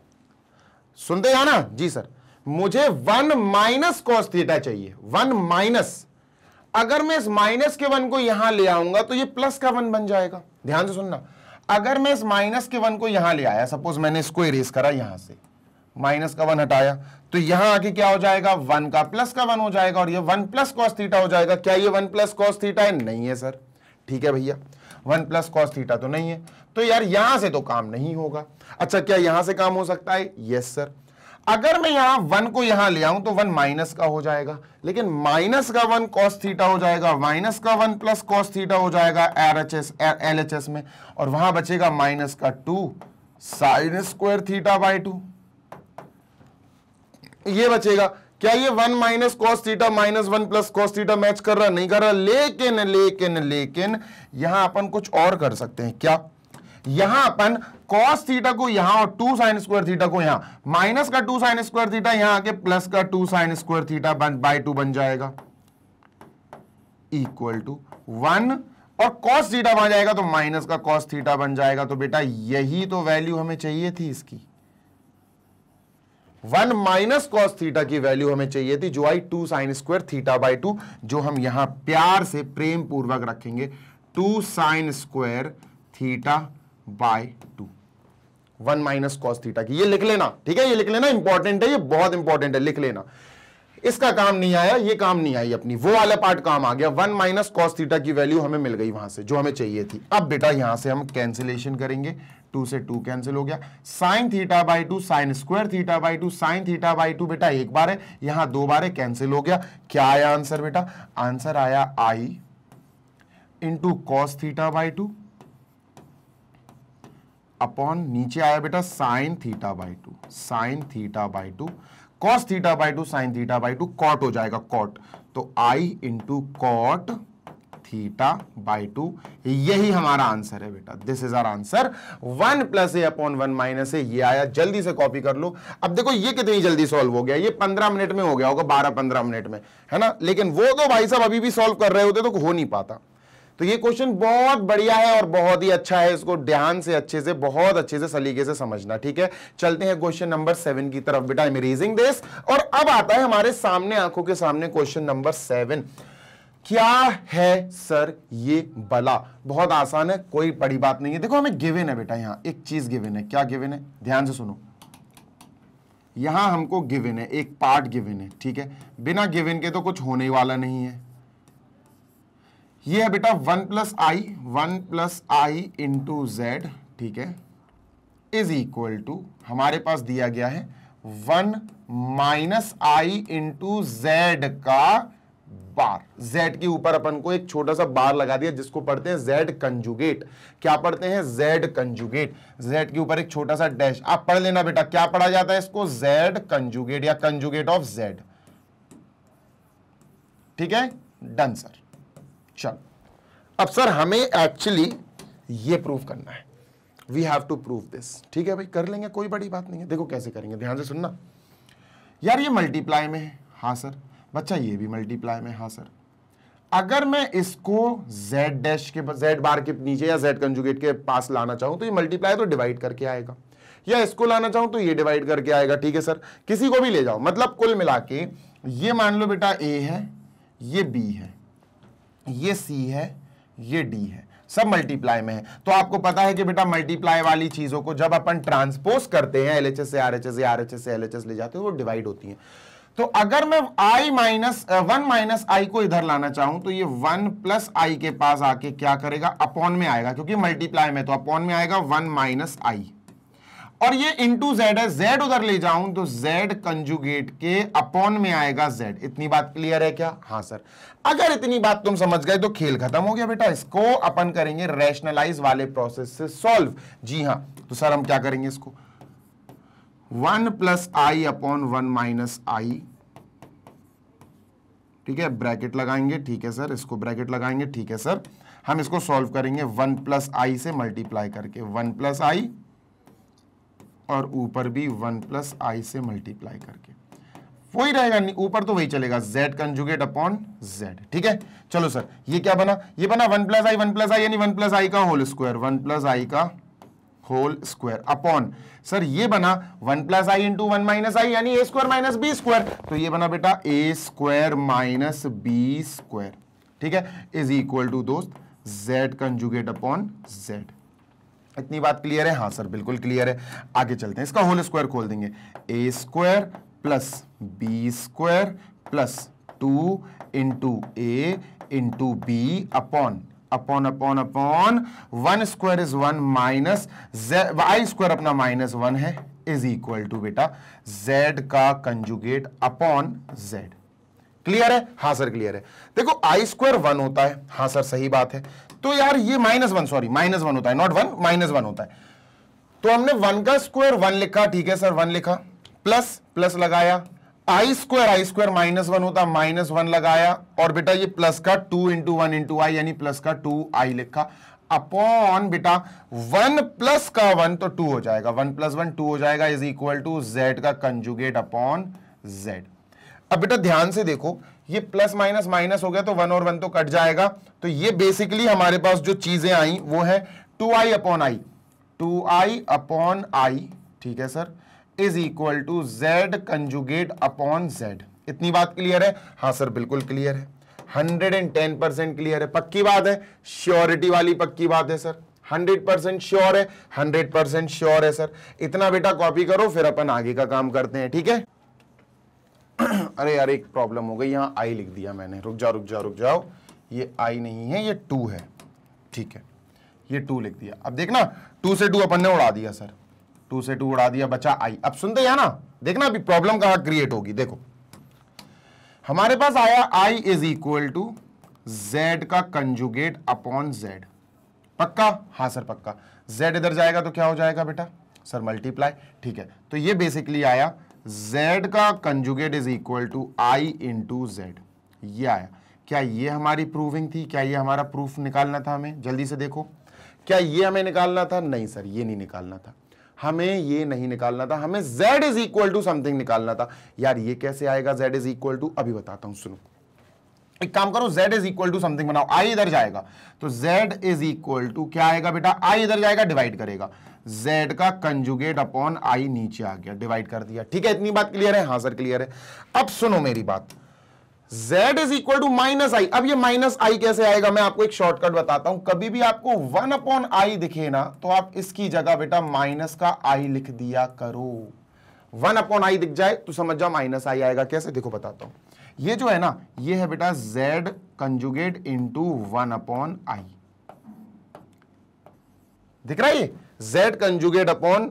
सुनते हैं ना जी सर मुझे वन माइनस कॉस थीटा चाहिए वन माइनस अगर मैं इस माइनस के वन को यहां ले आऊंगा तो ये प्लस का वन बन जाएगा ध्यान से सुनना अगर मैं इस माइनस के वन को यहां ले आया सपोज मैंने इसको इरेज करा यहां से माइनस का वन हटाया तो यहां आके क्या हो जाएगा वन का प्लस का वन हो जाएगा और ये वन प्लस कॉस थीटा हो जाएगा क्या ये वन प्लस कॉस थीटा है नहीं है सर ठीक है भैया वन प्लस कॉस थीटा तो नहीं है तो यार यहां से तो काम नहीं होगा अच्छा क्या यहां से काम हो सकता है यस सर अगर मैं यहां वन को यहां ले आऊं तो वन माइनस का हो जाएगा लेकिन माइनस का वन कॉस थीटा हो जाएगा माइनस का वन प्लस कॉस थीटा हो जाएगा R H S L H S में और वहां बचेगा माइनस का two sine square theta by two ये बचेगा क्या ये one minus cos theta minus one plus cos theta match कर रहा नहीं कर रहा लेकिन लेकिन लेकिन यहां अपन कुछ और कर सकते हैं क्या यहां अपन कॉस थीटा को यहां और टू साइन स्क्वायर थीटा को यहां माइनस का टू साइन स्क्वायर थीटा यहां आके प्लस का two sine square theta by two बन जाएगा इक्वल टू वन और कॉस थीटा बन जाएगा तो माइनस का कॉस थीटा बन जाएगा तो बेटा यही तो वैल्यू हमें चाहिए थी इसकी वन माइनस कॉस थीटा की वैल्यू हमें चाहिए थी जो i two sine square theta by two जो हम यहां प्यार से प्रेम पूर्वक रखेंगे two sine square theta by two one minus cos theta की ये लिख लेना ठीक है ये लिख लेना इंपॉर्टेंट है ये बहुत इंपॉर्टेंट है लिख लेना इसका काम नहीं आया ये काम नहीं आई अपनी वो वाला पार्ट काम आ गया वन माइनस कॉस थीटा की वैल्यू हमें मिल गई वहां से जो हमें चाहिए थी अब बेटा यहां से हम कैंसिलेशन करेंगे टू से टू कैंसिल हो गया sine theta by two sine square theta by two sine theta by two बेटा एक बार है यहां दो बार है कैंसिल हो गया क्या आया आंसर बेटा आंसर आया i into cos theta by two upon नीचे आया बेटा sine theta by two sine theta by two cos theta by two sine theta by two cot हो जाएगा कॉट तो i into cot theta by two यही हमारा answer है बेटा this is our answer one plus A upon one minus a ये आया जल्दी से कॉपी कर लो अब देखो ये कितनी जल्दी सॉल्व हो गया ये पंद्रह मिनट में हो गया होगा बारह पंद्रह मिनट में है ना लेकिन वो तो भाई साहब अभी भी सॉल्व कर रहे होते तो हो नहीं पाता तो ये क्वेश्चन बहुत बढ़िया है और बहुत ही अच्छा है इसको ध्यान से अच्छे से बहुत अच्छे से सलीके से समझना ठीक है चलते हैं क्वेश्चन नंबर सेवन की तरफ बेटा इमरेजिंग देश और अब आता है हमारे सामने आंखों के सामने क्वेश्चन नंबर सेवन क्या है सर ये बला बहुत आसान है कोई बड़ी बात नहीं है देखो हमें गिवेन है बेटा यहाँ एक चीज गिवेन है क्या गिवेन है ध्यान से सुनो यहां हमको गिवेन है एक पार्ट गिवेन है ठीक है बिना गिवेन के तो कुछ होने वाला नहीं है ये है बेटा one plus i one plus i into z ठीक है इज इक्वल टू हमारे पास दिया गया है one minus i into z का बार जेड के ऊपर अपन को एक छोटा सा बार लगा दिया जिसको पढ़ते हैं जेड कंजुगेट क्या पढ़ते हैं जेड कंजुगेट जेड के ऊपर एक छोटा सा डैश आप पढ़ लेना बेटा क्या पढ़ा जाता है इसको जेड कंजुगेट या कंजुगेट ऑफ जेड ठीक है डन सर चल अब सर हमें एक्चुअली ये प्रूव करना है we have to prove this ठीक है भाई कर लेंगे कोई बड़ी बात नहीं है देखो कैसे करेंगे ध्यान से सुनना यार ये मल्टीप्लाई में है हाँ सर बच्चा ये भी मल्टीप्लाई में हाँ सर अगर मैं इसको z डैश के z बार के नीचे या z कंजुगेट के पास लाना चाहूँ तो ये मल्टीप्लाई तो डिवाइड करके आएगा या इसको लाना चाहूँ तो ये डिवाइड करके आएगा ठीक है सर किसी को भी ले जाओ मतलब कुल मिला के ये मान लो बेटा ए है ये बी है ये सी है ये डी है सब मल्टीप्लाई में है तो आपको पता है कि बेटा मल्टीप्लाई वाली चीजों को जब अपन ट्रांसपोज करते हैं एस से एस से एल से एस ले जाते हैं वो डिवाइड होती है तो अगर मैं i minus one minus i को इधर लाना चाहूं तो ये वन प्लस आई के पास आके क्या करेगा अपॉन में आएगा क्योंकि मल्टीप्लाई में तो अपॉन में आएगा वन माइनस आई और ये इंटू जेड है जेड उधर ले जाऊं तो जेड कंजुगेट के अपॉन में आएगा जेड इतनी बात क्लियर है क्या हाँ सर अगर इतनी बात तुम समझ गए तो खेल खत्म हो गया बेटा इसको अपन करेंगे रैशनलाइज वाले प्रोसेस से सॉल्व जी हाँ तो सर हम क्या करेंगे इसको one plus i upon one minus i ठीक है ब्रैकेट लगाएंगे ठीक है सर इसको ब्रैकेट लगाएंगे ठीक है सर हम इसको सॉल्व करेंगे वन प्लस आई से मल्टीप्लाई करके वन प्लस आई और ऊपर भी वन प्लस आई से मल्टीप्लाई करके वही रहेगा ऊपर तो वही चलेगा z कंजुगेट अपॉन z ठीक है चलो सर ये क्या बना ये बना one plus i one plus i यानी वन प्लस आई का whole square one plus i का होल स्क्वायर अपॉन सर ये बना one plus i into one minus i यानी a square minus b square तो ये बना बेटा a square minus b square ठीक है इज इक्वल टू दोस्त z कंजुगेट अपॉन z इतनी बात क्लियर है हाँ सर बिल्कुल क्लियर है आगे चलते हैं इसका होल स्क्वायर खोल देंगे a square plus b square plus two into a into b upon upon upon upon one square is one minus i square अपना माइनस वन है इज इक्वल टू बेटा जेड का कंजुगेट अपॉन जेड क्लियर है हाँ sir clear है देखो i square one होता है हाँ सर सही बात है तो यार ये minus one sorry minus one होता है नॉट वन माइनस वन होता है तो हमने वन का स्क्वायर वन लिखा ठीक है सर वन लिखा प्लस प्लस लगाया i square i square minus one होता माइनस वन लगाया और बेटा ये प्लस का two into one into i यानी प्लस का टू आई लिखा अपॉन बेटा वन प्लस का वन तो टू हो जाएगा वन प्लस वन टू हो जाएगा इज इक्वल टू जेड का कंजुगेट अपॉन जेड अब बेटा ध्यान से देखो ये प्लस माइनस माइनस हो गया तो वन और वन तो कट जाएगा तो ये बेसिकली हमारे पास जो चीजें आई वो है two i upon i two i upon i ठीक है sir is equal to z conjugate upon z इतनी बात क्लियर है हाँ सर बिल्कुल क्लियर है hundred and ten percent clear है पक्की बात है श्योरिटी वाली पक्की बात है सर हंड्रेड परसेंट श्योर है हंड्रेड परसेंट श्योर है सर इतना बेटा कॉपी करो फिर अपन आगे का काम करते हैं ठीक है अरे यार एक प्रॉब्लम हो गई यहाँ आई लिख दिया मैंने रुक जाओ रुक जाओ रुक जाओ ये आई नहीं है ये टू है ठीक है ये टू लिख दिया अब देखना टू से टू अपन ने उड़ा दिया सर टू से टू उड़ा दिया बचा आई अब सुनते हैं ना देखना अभी प्रॉब्लम कहाँ क्रिएट होगी देखो हमारे पास आया i is equal to z का कंजुगेट अपॉन जेड पक्का हाँ सर पक्का जेड इधर जाएगा तो क्या हो जाएगा बेटा सर मल्टीप्लाई ठीक है तो ये बेसिकली आया z का conjugate is equal to i into z ये आया क्या ये हमारी प्रूविंग थी क्या ये हमारा प्रूफ निकालना था हमें जल्दी से देखो क्या ये हमें निकालना था नहीं सर ये नहीं निकालना था हमें ये नहीं निकालना था हमें z is equal to something निकालना था यार ये कैसे आएगा z इज इक्वल टू अभी बताता हूं सुनो एक काम करो z is equal to something बनाओ i इधर जाएगा तो z इज इक्वल टू क्या आएगा बेटा i इधर जाएगा डिवाइड करेगा z का कंजुगेट अपॉन I नीचे आ गया डिवाइड कर दिया ठीक है इतनी बात क्लियर है हाँ सर क्लियर है अब सुनो मेरी बात z is equal to minus i अब ये माइनस आई कैसे आएगा मैं आपको एक शॉर्टकट बताता हूं कभी भी आपको वन अपॉन आई दिखे ना तो आप इसकी जगह बेटा माइनस का आई लिख दिया करो वन अपॉन आई दिख जाए तो समझ जाओ माइनस आई आएगा कैसे देखो बताता हूं ये जो है ना ये है बेटा z conjugate into one upon i दिख रहा है ये z conjugate upon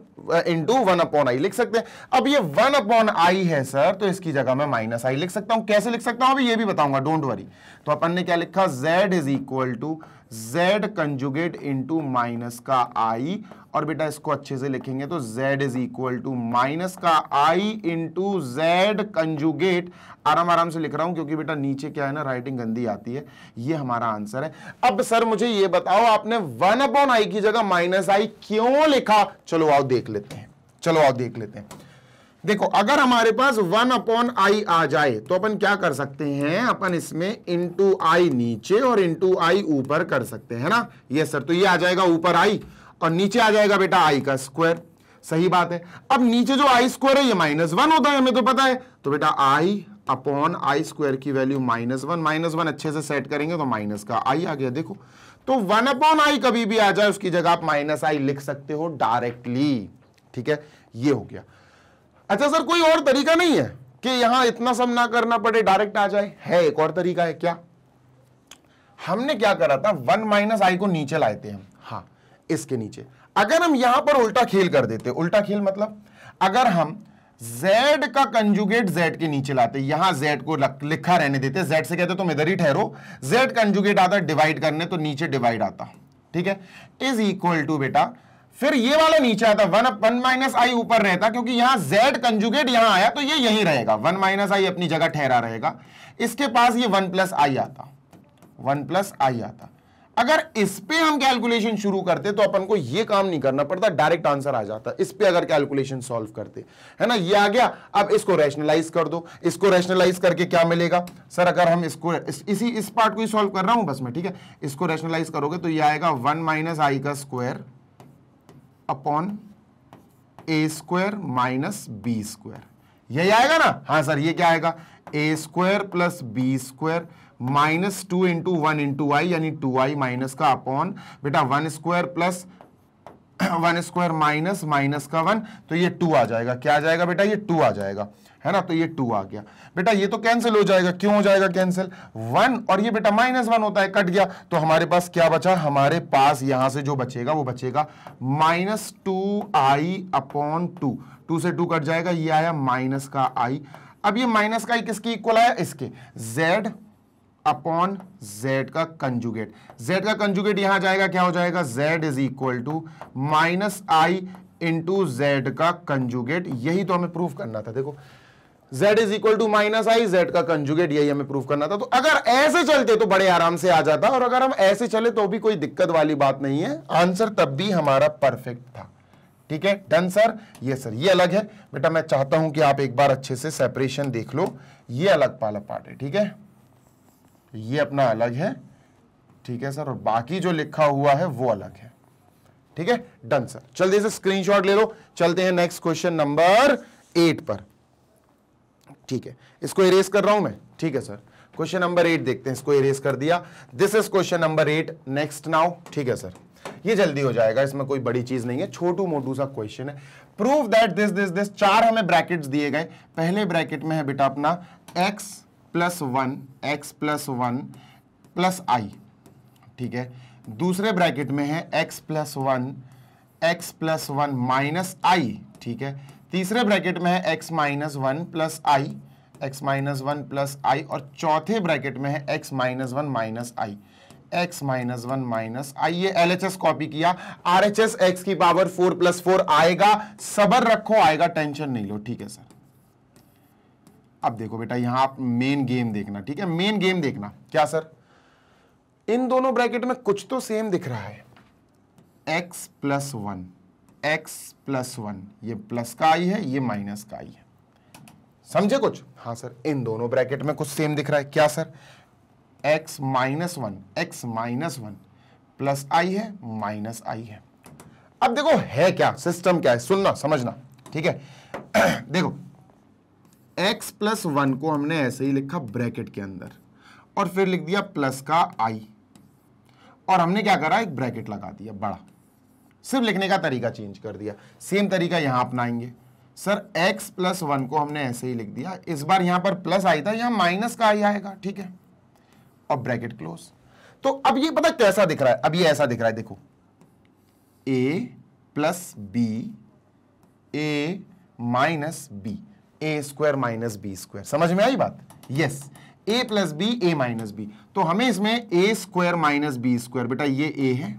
into one upon i लिख सकते हैं अब ये वन अपॉन आई है सर तो इसकी जगह मैं माइनस आई लिख सकता हूं कैसे लिख सकता हूं अभी ये भी बताऊंगा डोंट वरी तो अपन ने क्या लिखा z is equal to z conjugate into minus का i और बेटा इसको अच्छे से लिखेंगे तो z is equal to minus का i इंटू जेड कंजुगेट आराम आराम से लिख रहा हूं क्योंकि बेटा नीचे क्या है ना राइटिंग गंदी आती है ये हमारा आंसर है अब सर मुझे ये बताओ आपने वन अपॉन आई की जगह माइनस आई क्यों लिखा चलो आओ देख लेते हैं चलो आओ देख लेते हैं देखो अगर हमारे पास वन अपॉन आई आ जाए तो अपन क्या कर सकते हैं अपन इसमें इंटू आई नीचे और इंटू आई ऊपर कर सकते हैं ना ये सर तो ये आ जाएगा ऊपर आई और नीचे आ जाएगा बेटा आई का स्क्वायर सही बात है अब नीचे जो आई स्क्वायर है ये माइनस वन होता है हमें तो पता है तो बेटा आई अपॉन आई स्क्वायर की value minus one minus one अच्छे से सेट करेंगे तो माइनस का आई आ गया देखो तो वन अपॉन आई कभी भी आ जाए उसकी जगह आप माइनस आई लिख सकते हो डायरेक्टली ठीक है ये हो गया अच्छा सर कोई और तरीका नहीं है कि यहां इतना सब ना करना पड़े डायरेक्ट आ जाए है एक और तरीका है क्या हमने क्या करा था वन माइनस आई को नीचे लाए थे हम हाँ इसके नीचे अगर हम यहां पर उल्टा खेल कर देते उल्टा खेल मतलब अगर हम z का कंजुगेट z के नीचे लाते यहां z को लिखा रहने देते z से कहते तुम इधर ही ठहरो z कंजुगेट आता डिवाइड करने तो नीचे डिवाइड आता ठीक है इज इक्वल टू बेटा फिर ये वाला नीचे आता वन वन माइनस आई ऊपर रहता क्योंकि यहां जेड कंजुगेट यहां आया तो ये यही रहेगा वन माइनस आई अपनी जगह ठहरा रहेगा इसके पास ये वन प्लस आई आता वन प्लस आई आता अगर इस पे हम कैलकुलेशन शुरू करते तो अपन को ये काम नहीं करना पड़ता डायरेक्ट आंसर आ जाता इस पे अगर कैलकुलेशन सॉल्व करते है ना ये आ गया अब इसको रैशनलाइज कर दो इसको रैशनलाइज करके क्या मिलेगा सर अगर हम इसको इस, इसी इस पार्ट को ही सॉल्व कर रहा हूं बस मैं ठीक है इसको रैशनलाइज करोगे तो ये आएगा वन माइनस आई का square upon a square minus b square यही आएगा ना हाँ सर ये क्या आएगा a square plus b square minus two into one into i यानी टू आई माइनस का अपॉन बेटा one square plus one square minus minus का वन तो ये टू आ जाएगा क्या आ जाएगा बेटा ये टू आ जाएगा है ना तो ये टू आ गया बेटा ये तो कैंसिल हो जाएगा क्यों हो जाएगा कैंसिल वन और ये बेटा माइनस वन होता है कट गया तो हमारे पास क्या बचा हमारे पास यहां से जो बचेगा वो बचेगा minus two i upon two two से टू कट जाएगा ये आया माइनस का आई अब ये माइनस का आई किसकी इक्वल आया इसके जेड अपॉन जेड का कंजुगेट जेड का कंजुगेट यहां जाएगा क्या हो जाएगा z is equal to minus i into z का कंजुगेट यही तो हमें प्रूफ करना था देखो z is equal to minus i z का कंजुगेट यही हमें प्रूव करना था तो अगर ऐसे चलते तो बड़े आराम से आ जाता और अगर हम ऐसे चले तो भी कोई दिक्कत वाली बात नहीं है आंसर तब भी हमारा परफेक्ट था ठीक है डन सर ये सर ये अलग है बेटा मैं चाहता हूं कि आप एक बार अच्छे से सेपरेशन देख लो ये अलग पाला पार्ट है ठीक है ये अपना अलग है ठीक है सर और बाकी जो लिखा हुआ है वो अलग है ठीक है डन सर जल्दी से स्क्रीनशॉट ले लो चलते हैं नेक्स्ट क्वेश्चन नंबर एट पर ठीक है इसको इरेज कर रहा हूं मैं ठीक है सर क्वेश्चन नंबर एट देखते हैं इसको इरेज कर दिया this is question number eight next now ठीक है सर ये जल्दी हो जाएगा इसमें कोई बड़ी चीज नहीं है छोटू मोटू सा क्वेश्चन है prove that this this this चार हमें ब्रैकेट दिए गए पहले ब्रैकेट में है बेटा अपना x plus one x plus one plus i ठीक है दूसरे ब्रैकेट में है x plus one x plus one minus i ठीक है तीसरे ब्रैकेट में है x minus one plus i x minus one plus i और चौथे ब्रैकेट में है x minus one minus i x minus one minus i ये एल एच एस कॉपी किया आर एच एस एक्स की पावर फोर प्लस फोर आएगा सबर रखो आएगा टेंशन नहीं लो ठीक है सर अब देखो बेटा यहां आप मेन गेम देखना ठीक है मेन गेम देखना क्या सर इन दोनों ब्रैकेट में कुछ तो सेम दिख रहा है x plus one x plus one ये प्लस का आई है ये माइनस का आई है समझे कुछ हाँ सर इन दोनों ब्रैकेट में कुछ सेम दिख रहा है क्या sir x minus one x minus one plus i है माइनस आई है अब देखो है क्या सिस्टम क्या है सुनना समझना ठीक है देखो x प्लस वन को हमने ऐसे ही लिखा ब्रैकेट के अंदर और फिर लिख दिया प्लस का आई और हमने क्या करा एक ब्रैकेट लगा दिया बड़ा सिर्फ लिखने का तरीका चेंज कर दिया सेम तरीका यहां अपनाएंगे सर x प्लस वन को हमने ऐसे ही लिख दिया इस बार यहां पर प्लस आई था यहां माइनस का आई आएगा ठीक है और ब्रैकेट क्लोज तो अब ये पता कैसा दिख रहा है अब ये ऐसा दिख रहा है देखो a plus b a minus b a square minus b square समझ में आई बात yes a plus b a minus b तो हमें इसमें a square minus b square बेटा ये ए है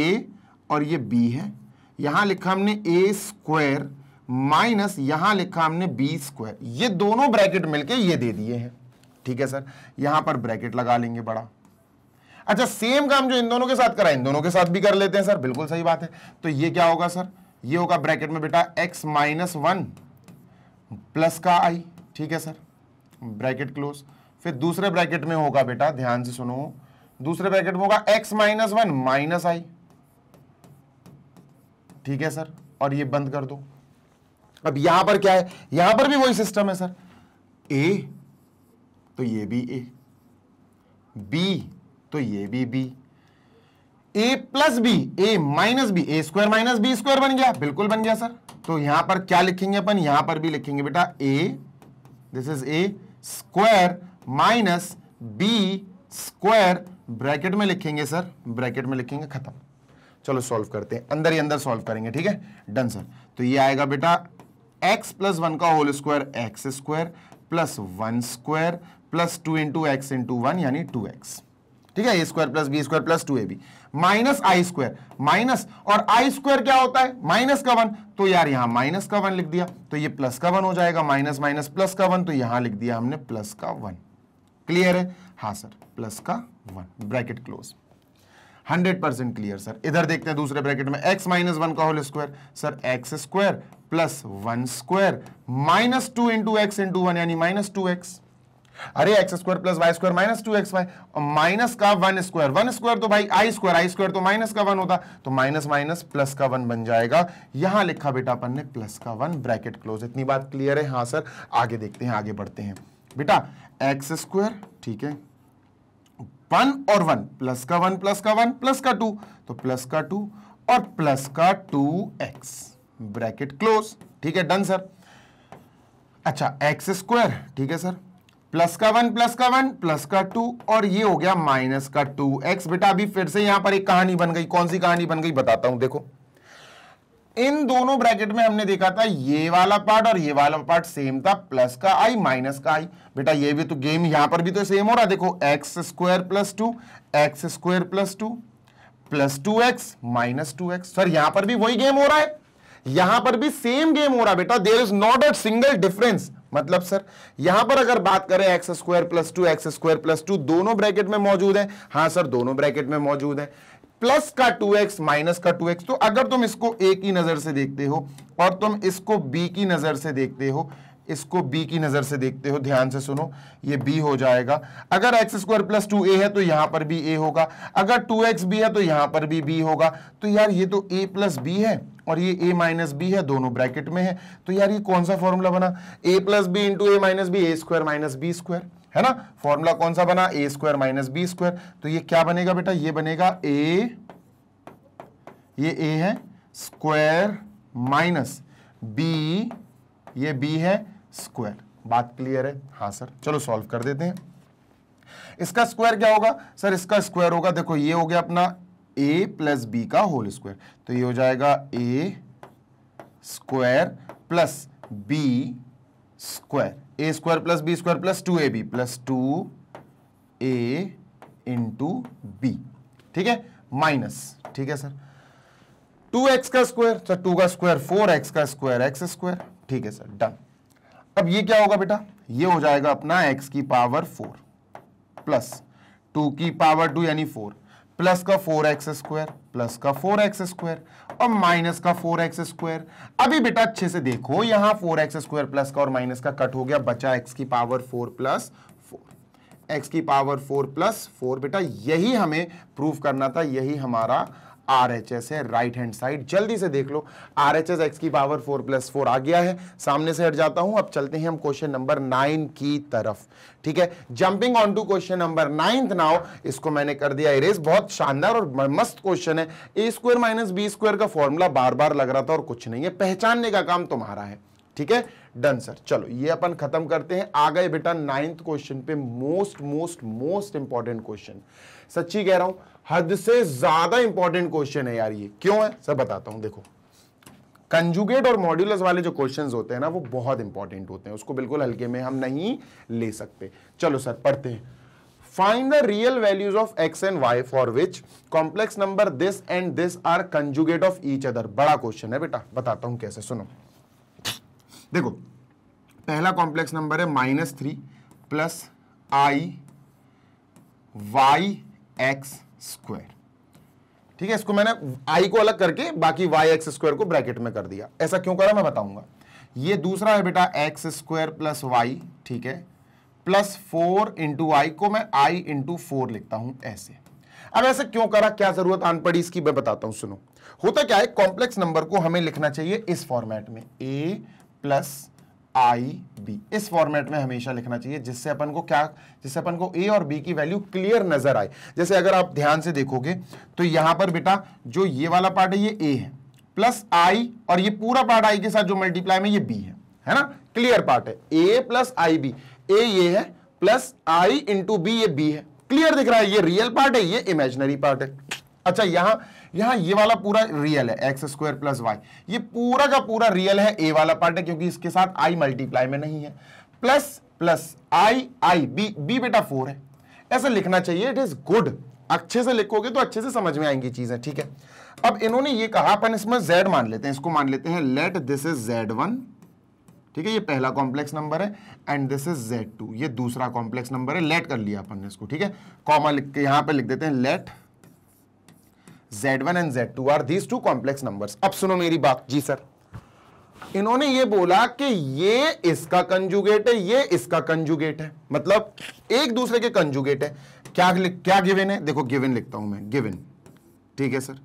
ए और ये बी है यहां लिखा हमने ए स्क्वायर माइनस यहां लिखा हमने बी स्क्वायर ये दोनों ब्रैकेट मिलके ये दे दिए हैं ठीक है सर यहां पर ब्रैकेट लगा लेंगे बड़ा अच्छा सेम काम जो इन दोनों के साथ करा इन दोनों के साथ भी कर लेते हैं सर बिल्कुल सही बात है तो ये क्या होगा सर ये होगा ब्रैकेट में बेटा x माइनस वन प्लस का आई ठीक है सर ब्रैकेट क्लोज फिर दूसरे ब्रैकेट में होगा बेटा ध्यान से सुनो दूसरे ब्रैकेट में होगा x minus one minus i ठीक है सर और ये बंद कर दो अब यहां पर क्या है यहां पर भी वही सिस्टम है सर ए तो ये भी ए बी तो ये भी b a plus b a minus b a square minus b square बन गया बिल्कुल बन गया सर तो यहां पर क्या लिखेंगे अपन यहां पर भी लिखेंगे बेटा a this is a square minus b square bracket में लिखेंगे सर ब्रैकेट में लिखेंगे खत्म चलो सॉल्व करते हैं अंदर ही अंदर सॉल्व करेंगे ठीक है डन सर तो ये आएगा बेटा एक्स प्लस वन का whole square x square plus one square plus two into x into one यानी टू एक्स ठीक है a square plus b square plus two a b minus i square minus और i square क्या होता है minus का one तो यार यहां माइनस का वन लिख दिया तो ये प्लस का वन हो जाएगा माइनस माइनस प्लस का वन तो यहां लिख दिया हमने प्लस का वन क्लियर है हाँ सर प्लस का one bracket close hundred percent clear sir इधर देखते हैं दूसरे ब्रैकेट में एक्स माइनस वन का whole square sir x square plus one square minus two into x into one यानी माइनस टू एक्स अरे x square plus y square minus two x y और minus का one square one square तो भाई i square i square तो minus का one होता तो माइनस माइनस प्लस का वन बन जाएगा यहां लिखा बेटा अपन ने प्लस का वन ब्रैकेट क्लोज इतनी बात क्लियर है हाँ सर आगे देखते हैं आगे बढ़ते हैं बेटा एक्स स्क्वायर ठीक है वन और वन प्लस का वन प्लस का वन प्लस का टू तो प्लस का टू और प्लस का टू एक्स ब्रैकेट क्लोज ठीक है डन सर अच्छा एक्स स्क्वायर ठीक है सर प्लस का वन प्लस का वन प्लस का टू और ये हो गया माइनस का टू एक्स बेटा अभी फिर से यहां पर एक कहानी बन गई कौन सी कहानी बन गई बताता हूं देखो इन दोनों ब्रैकेट में हमने देखा था ये वाला पार्ट और ये वाला पार्ट सेम था प्लस का आई माइनस का आई बेटा ये भी तो गेम यहां पर भी तो सेम हो रहा है देखो x square plus two x square plus two plus two x minus two x sir यहां पर भी वही गेम हो रहा है यहां पर भी सेम गेम हो रहा है बेटा there is not a single difference मतलब सर यहां पर अगर बात करें x square plus two x square plus two दोनों ब्रैकेट में मौजूद है हाँ सर दोनों ब्रैकेट में मौजूद है प्लस का टू एक्स माइनस का टू एक्स तो अगर तुम इसको ए की नज़र से देखते हो और तुम इसको बी की नज़र से देखते हो इसको बी की नज़र से देखते हो ध्यान से सुनो ये बी हो जाएगा अगर x square plus two a है तो यहां पर भी ए होगा अगर टू एक्स बी है तो यहां पर भी बी होगा तो यार ये तो ए प्लस बी है और ये ए माइनस बी है दोनों ब्रैकेट में है तो यार ये कौन सा फॉर्मूला बना a plus b into a minus b a square minus b square है ना फॉर्मूला कौन सा बना a square minus b square तो ये क्या बनेगा बेटा ये बनेगा ए ये ए है स्क्वायर माइनस बी ये बी है स्क्वायर बात क्लियर है हाँ सर चलो सॉल्व कर देते हैं इसका स्क्वायर क्या होगा सर इसका स्क्वायर होगा देखो ये हो गया अपना ए प्लस बी का होल स्क्वायर तो ये हो जाएगा a square plus b square a square plus b square plus two a b plus two a into b ठीक है माइनस ठीक है सर टू एक्स का स्क्वायर सर टू का स्क्वायर फोर एक्स का स्क्वायर एक्स स्क्वायर ठीक है sir done अब ये क्या होगा बेटा ये हो जाएगा अपना एक्स की पावर फोर प्लस टू की पावर टू यानी फोर प्लस का फोर एक्स स्क्वायर प्लस का फोर एक्स स्क्वायर और माइनस का फोर एक्स स्क्वायर अभी बेटा अच्छे से देखो यहां फोर एक्स स्क्वायर प्लस का और माइनस का कट हो गया बचा एक्स की power four plus four x की पावर फोर प्लस फोर बेटा यही हमें प्रूव करना था यही हमारा आर एच एस है राइट हैंड साइड जल्दी से देख लो आर एच एस एक्स की पावर फोर प्लस फोर आ गया है सामने से हट जाता हूं अब चलते हैं हम क्वेश्चन नंबर नाइन की तरफ ठीक है jumping on to question number ninth now इसको मैंने कर दिया इरेज बहुत शानदार और मस्त क्वेश्चन है a square minus b square का फॉर्मूला बार बार लग रहा था और कुछ नहीं है पहचानने का काम तुम्हारा है ठीक है डन सर चलो ये अपन खत्म करते हैं आ गए बेटा नाइन्थ क्वेश्चन पे most most most important question सच्ची कह रहा हूं हद से ज्यादा इंपॉर्टेंट क्वेश्चन है यार ये क्यों है सब बताता हूं देखो कंजुगेट और मॉड्यूलस वाले जो क्वेश्चंस होते हैं ना वो बहुत इंपॉर्टेंट होते हैं उसको बिल्कुल हल्के में हम नहीं ले सकते चलो सर पढ़ते हैं find the real values of x and y for which complex number this and this are conjugate of each other बड़ा क्वेश्चन है बेटा बताता हूं कैसे सुनो देखो पहला कॉम्प्लेक्स नंबर है minus three plus i y x square ठीक है इसको मैंने आई को अलग करके बाकी वाई एक्स स्क्वायर को ब्रैकेट में कर दिया ऐसा क्यों करा मैं बताऊंगा ये दूसरा है बेटा एक्स स्क्वायर प्लस वाई ठीक है प्लस फोर इंटू आई को मैं आई इंटू फोर लिखता हूं ऐसे अब ऐसे क्यों करा क्या जरूरत आन पड़ी इसकी मैं बताता हूं सुनो होता क्या है कॉम्प्लेक्स नंबर को हमें लिखना चाहिए इस फॉर्मेट में ए प्लस आई बी इस फॉर्मेट में हमेशा लिखना चाहिए जिससे अपन को क्या जिससे अपन को ए और बी की वैल्यू क्लियर नजर आए जैसे अगर आप ध्यान से देखोगे तो यहां पर बेटा जो ये वाला पार्ट है ये ए है प्लस आई और ये पूरा पार्ट आई के साथ जो मल्टीप्लाई में ये बी है है ना क्लियर पार्ट है a plus i b a ये है प्लस आई इंटू बी ये बी है क्लियर दिख रहा है ये रियल पार्ट है ये इमेजनरी पार्ट है अच्छा यहां यहां ये वाला पूरा रियल है एक्स स्क्वायर प्लस वाई ये पूरा का पूरा रियल है ए वाला पार्ट है क्योंकि इसके साथ आई मल्टीप्लाई में नहीं है plus plus i i b b बेटा फोर है ऐसा लिखना चाहिए इट इज गुड अच्छे से लिखोगे तो अच्छे से समझ में आएंगी चीजें ठीक है अब इन्होंने ये कहा अपन इसमें जेड मान लेते हैं इसको मान लेते हैं let this is z one ठीक है ये पहला कॉम्प्लेक्स नंबर है and this is z2 two ये दूसरा कॉम्प्लेक्स नंबर है लेट कर लिया अपन ने इसको ठीक है कॉमा लिख के यहां पे लिख देते हैं let Z1 and Z2 are these two complex numbers. अब सुनो मेरी बात जी सर इन्होंने ये बोला कि ये इसका कंजुगेट है ये इसका कंजुगेट है मतलब एक दूसरे के कंजुगेट है क्या क्या गिवन है देखो गिवन लिखता हूं मैं गिवन ठीक है सर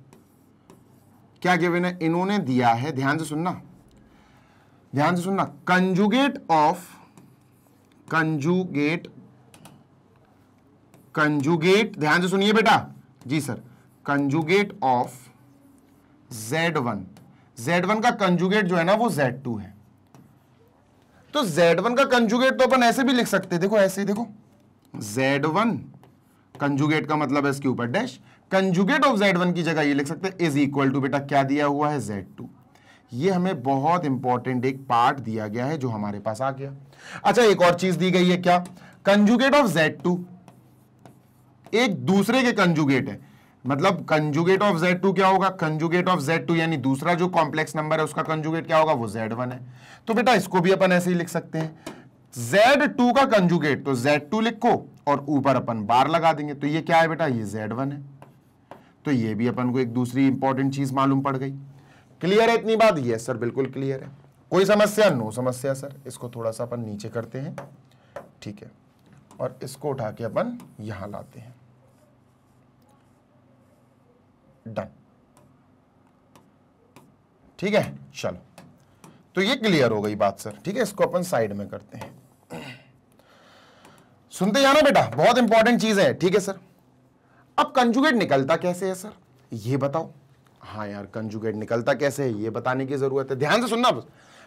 क्या गिवन है इन्होंने दिया है ध्यान से सुनना ध्यान से सुनना कंजुगेट ऑफ कंजुगेट कंजुगेट ध्यान से सुनिए बेटा जी sir conjugate of z one z one का कंजुगेट जो है ना वो जेड टू है तो जेड वन का कंजुगेट तो अपन ऐसे भी लिख सकते देखो ऐसे ही देखो जेड वन कंजुगेट का मतलब है इसके ऊपर dash conjugate of z one की जगह ये लिख सकते इज इक्वल टू बेटा क्या दिया हुआ है जेड टू ये हमें बहुत इंपॉर्टेंट एक पार्ट दिया गया है जो हमारे पास आ गया अच्छा एक और चीज दी गई है क्या कंजुगेट ऑफ जेड टू एक दूसरे के कंजुगेट है मतलब कंजुगेट ऑफ जेड टू क्या होगा कंजुगेट ऑफ जेड टू यानी दूसरा जो कॉम्प्लेक्स नंबर है उसका कंजुगेट क्या होगा वो जेड वन है तो बेटा इसको भी अपन ऐसे ही लिख सकते हैं जेड टू का कंजुगेट तो जेड टू लिखो और ऊपर अपन बार लगा देंगे तो ये क्या है बेटा ये जेड वन है तो ये भी अपन को एक दूसरी इंपॉर्टेंट चीज मालूम पड़ गई क्लियर है इतनी बात यस सर बिल्कुल क्लियर है कोई समस्या नो समस्या सर इसको थोड़ा सा अपन नीचे करते हैं ठीक है और इसको उठा के अपन यहां लाते हैं डन ठीक है चलो तो ये क्लियर हो गई बात सर ठीक है इसको अपन साइड में करते हैं सुनते जाना बेटा बहुत इंपॉर्टेंट चीज है ठीक है सर अब कंजुगेट निकलता कैसे है सर ये बताओ हाँ यार कंजुगेट निकलता कैसे है ये बताने की जरूरत है ध्यान से सुनना बस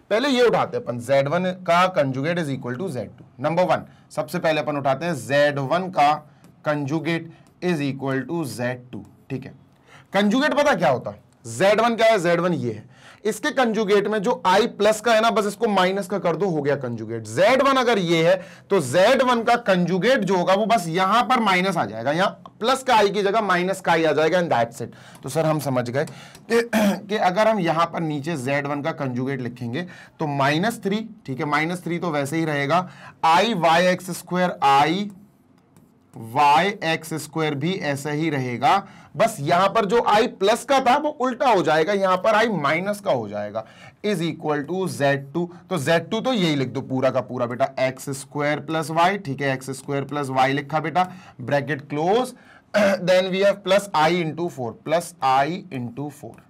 पहले ये उठाते हैं अपन वन का conjugate is equal to z two number one सबसे पहले अपन उठाते हैं जेड वन का conjugate is equal to z two ठीक है कंजुगेट पता क्या होता है जेड क्या है Z1 ये है इसके कंजुगेट में जो I प्लस का है ना बस इसको माइनस का कर दो हो गया कंजुगेट Z1 अगर ये है तो Z1 का कंजुगेट जो होगा वो बस यहां पर माइनस आ जाएगा यहां प्लस का I की जगह माइनस का I आ जाएगा एंड दैट्स इट तो सर हम समझ गए कि, कि अगर हम यहां पर नीचे Z1 का कंजुगेट लिखेंगे तो माइनस थ्री ठीक है माइनस थ्री तो वैसे ही रहेगा i y x square i y x square भी ऐसा ही रहेगा बस यहां पर जो आई प्लस का था वो उल्टा हो जाएगा यहां पर आई माइनस का हो जाएगा is equal to z two तो जेड टू तो यही लिख दो पूरा का पूरा बेटा एक्स स्क्वायर प्लस वाई ठीक है एक्स स्क्वायर प्लस वाई लिखा बेटा bracket close then we have plus i into four plus i into four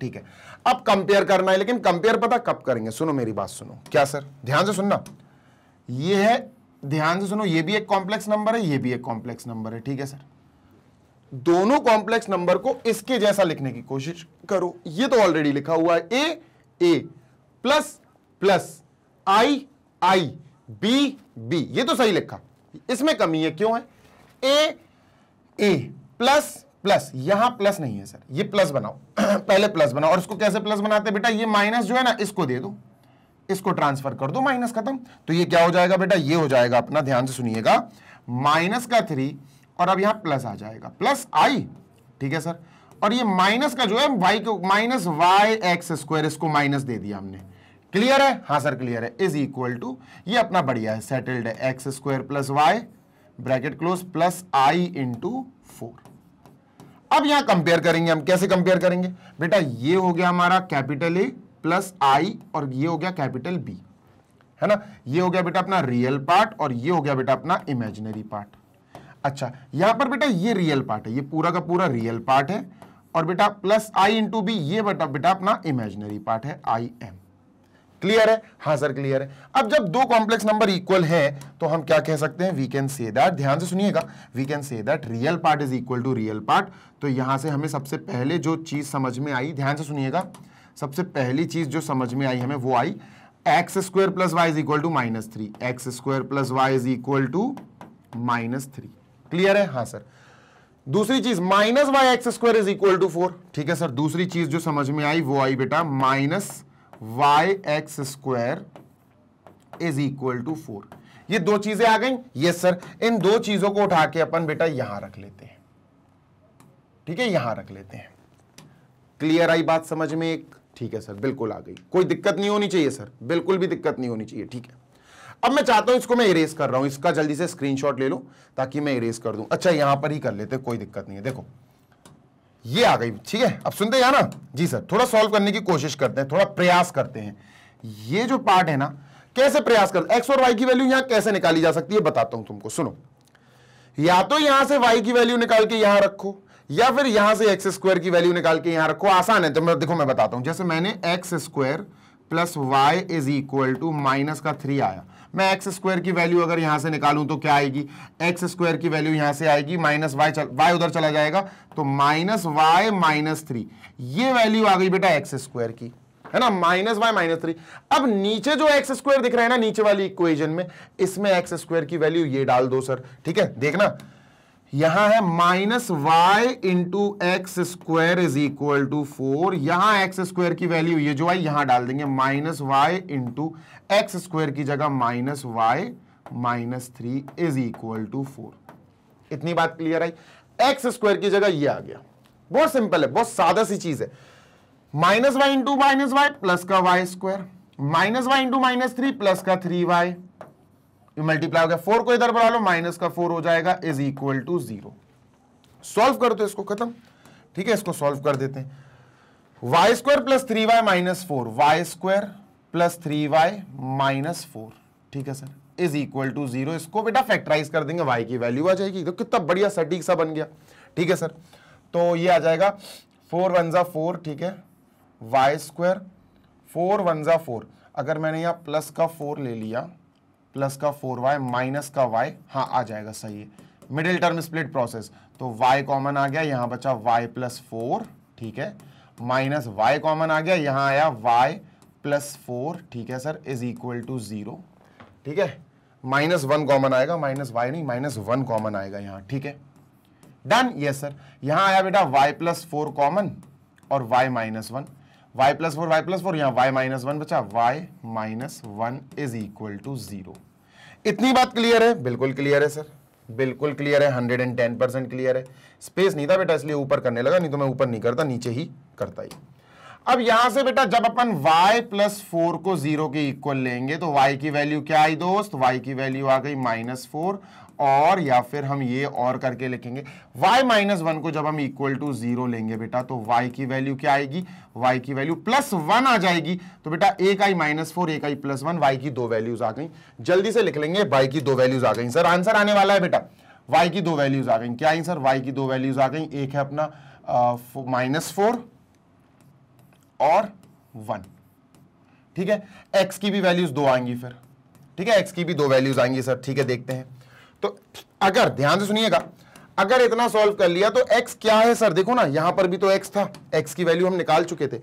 ठीक है अब कंपेयर करना है लेकिन कंपेयर पता कब करेंगे सुनो मेरी बात सुनो क्या सर ध्यान से सुनना यह है ध्यान से सुनो ये भी एक कॉम्प्लेक्स नंबर है ये भी एक कॉम्प्लेक्स नंबर है ठीक है सर दोनों कॉम्प्लेक्स नंबर को इसके जैसा लिखने की कोशिश करो ये तो ऑलरेडी लिखा हुआ है a a plus plus i i b b ये तो सही लिखा इसमें कमी है क्यों है ए ए प्लस प्लस यहां प्लस नहीं है सर ये प्लस बनाओ पहले प्लस बनाओ और इसको कैसे प्लस बनाते बेटा ये माइनस जो है ना इसको दे दो इसको ट्रांसफर कर दो माइनस खत्म तो ये क्या हो जाएगा बेटा ये हो जाएगा अपना ध्यान से सुनिएगा माइनस का थ्री और अब यहां प्लस आ जाएगा प्लस आई ठीक है सर और ये माइनस का जो है वाई को माइनस वाई एक्स स्क्वायर इसको माइनस दे दिया हमने क्लियर है हाँ सर क्लियर है इज इक्वल टू ये अपना बढ़िया है सेटल्ड है x square plus y bracket close plus i into four अब यहां कंपेयर करेंगे हम कैसे कंपेयर करेंगे बेटा ये हो गया हमारा कैपिटल ए प्लस आई और ये हो गया कैपिटल बी है ना ये हो गया बेटा अपना रियल पार्ट और ये हो गया बेटा अपना इमेजिनरी पार्ट अच्छा यहां पर बेटा ये रियल पार्ट है ये पूरा का पूरा रियल पार्ट है और बेटा प्लस आई इंटू बी ये बेटा बेटा अपना इमेजनरी पार्ट है आई एम क्लियर है हाँ सर क्लियर है अब जब दो कॉम्प्लेक्स नंबर इक्वल है तो हम क्या कह सकते हैं वी कैन से दैट ध्यान से सुनिएगा we can say that real part is equal to real part तो यहाँ से हमें सबसे पहले जो चीज़ समझ में आई ध्यान से सुनिएगा सबसे पहली चीज़ जो समझ में आई हमें वो आई x square plus y is equal to minus three x square plus y is equal to minus three clear है हाँ सर दूसरी चीज minus y x square is equal to four ठीक है सर दूसरी चीज जो समझ में आई वो आई बेटा minus y x square is equal to four ये दो चीजें आ गई यस सर इन दो चीजों को उठा के अपन बेटा यहां रख लेते हैं ठीक है यहां रख लेते हैं क्लियर आई बात समझ में एक ठीक है सर बिल्कुल आ गई कोई दिक्कत नहीं होनी चाहिए सर बिल्कुल भी दिक्कत नहीं होनी चाहिए ठीक है अब मैं चाहता हूं इसको मैं इरेज कर रहा हूं इसका जल्दी से स्क्रीनशॉट ले लो ताकि मैं इरेज कर दूं अच्छा यहां पर ही कर लेते कोई दिक्कत नहीं है देखो ये आ गई ठीक है अब सुनते हैं ना जी सर थोड़ा सॉल्व करने की कोशिश करते हैं थोड़ा प्रयास करते हैं ये जो पार्ट है ना कैसे प्रयास कर एक्स और वाई की वैल्यू यहां कैसे निकाली जा सकती है बताता हूं तुमको सुनो या तो यहां से वाई की वैल्यू निकाल के यहां रखो या फिर यहां से एक्स स्क्वायर की वैल्यू निकाल के यहां रखो आसान है तो मैं देखो मैं बताता हूं जैसे मैंने x square plus y is equal to minus का थ्री आया मैं एक्स स्क्वायर की वैल्यू अगर यहां से निकालूं तो क्या आएगी एक्स स्क्वायर की वैल्यू यहां से आएगी माइनस वाई चल वाई उधर चला जाएगा तो माइनस वाई माइनस थ्री ये वैल्यू आ गई बेटा एक्स स्क्वायर की है ना माइनस वाई माइनस थ्री अब नीचे जो एक्स स्क्वायर दिख रहा है ना नीचे वाली इक्वेजन में इसमें एक्स स्क्वायर की वैल्यू ये डाल दो सर ठीक है देखना यहां है minus y into x square is equal to four यहां एक्स स्क्वायर की वैल्यू ये जो आई यहां डाल देंगे minus y into x square की जगह minus y minus three is equal to four इतनी बात क्लियर आई एक्स स्क्वायर की जगह ये आ गया बहुत सिंपल है बहुत सादा सी चीज है minus y into minus y plus का y square minus y into minus three plus का थ्री वाई मल्टीप्लाई हो गया फोर को इधर बढ़ा लो माइनस का फोर हो जाएगा is equal to zero solve कर दो इसको खत्म ठीक है इसको सॉल्व कर देते हैं y square plus three y minus four y square plus three y minus four ठीक है sir is equal to zero इसको बेटा फैक्टराइज कर देंगे वाई की वैल्यू आ जाएगी तो कितना बढ़िया सटीक सा बन गया ठीक है सर तो ये आ जाएगा फोर वन ज़ा फोर ठीक है वाई स्क्वायर फोर वन ज़ा फोर अगर मैंने यहाँ प्लस का फोर ले लिया प्लस का फोर वाई माइनस का वाई हाँ आ जाएगा सही है मिडिल टर्म स्प्लिट प्रोसेस तो वाई कॉमन आ गया यहाँ बचा वाई प्लस फोर ठीक है माइनस वाई कॉमन आ गया यहाँ आया वाई प्लस फोर ठीक है sir is equal to zero ठीक है माइनस वन कॉमन आएगा माइनस वाई नहीं माइनस वन कॉमन आएगा यहां ठीक है डन यस सर यहां आया बेटा वाई प्लस फोर कॉमन और y minus one y plus four y plus four यहां वाई माइनस वन बचा y minus one is equal to zero इतनी बात क्लियर है बिल्कुल क्लियर है सर बिल्कुल क्लियर है hundred and ten percent clear है स्पेस नहीं था बेटा इसलिए ऊपर करने लगा नहीं तो मैं ऊपर नहीं करता नीचे ही करता ही अब यहां से बेटा जब अपन y प्लस फोर को जीरो के इक्वल लेंगे तो y की वैल्यू क्या आई दोस्त y की वैल्यू आ गई माइनस फोर और या फिर हम ये और करके लिखेंगे y माइनस वन को जब हम इक्वल टू जीरो लेंगे बेटा तो y की वैल्यू क्या आएगी y की वैल्यू प्लस वन आ जाएगी तो बेटा एक आई माइनस फोर एक आई प्लस वन वाई की दो वैल्यूज आ गई जल्दी से लिख लेंगे y की दो वैल्यूज आ गई सर आंसर आने वाला है बेटा y की दो वैल्यूज आ गई क्या आई सर y की दो वैल्यूज आ गई एक है अपना माइनस फोर और वन ठीक है एक्स की भी वैल्यूज दो आएंगी फिर ठीक है एक्स की भी दो वैल्यूज आएंगी सर ठीक है देखते हैं तो अगर ध्यान से सुनिएगा अगर इतना सॉल्व कर लिया तो एक्स क्या है सर देखो ना यहां पर भी तो एक्स था एक्स की वैल्यू हम निकाल चुके थे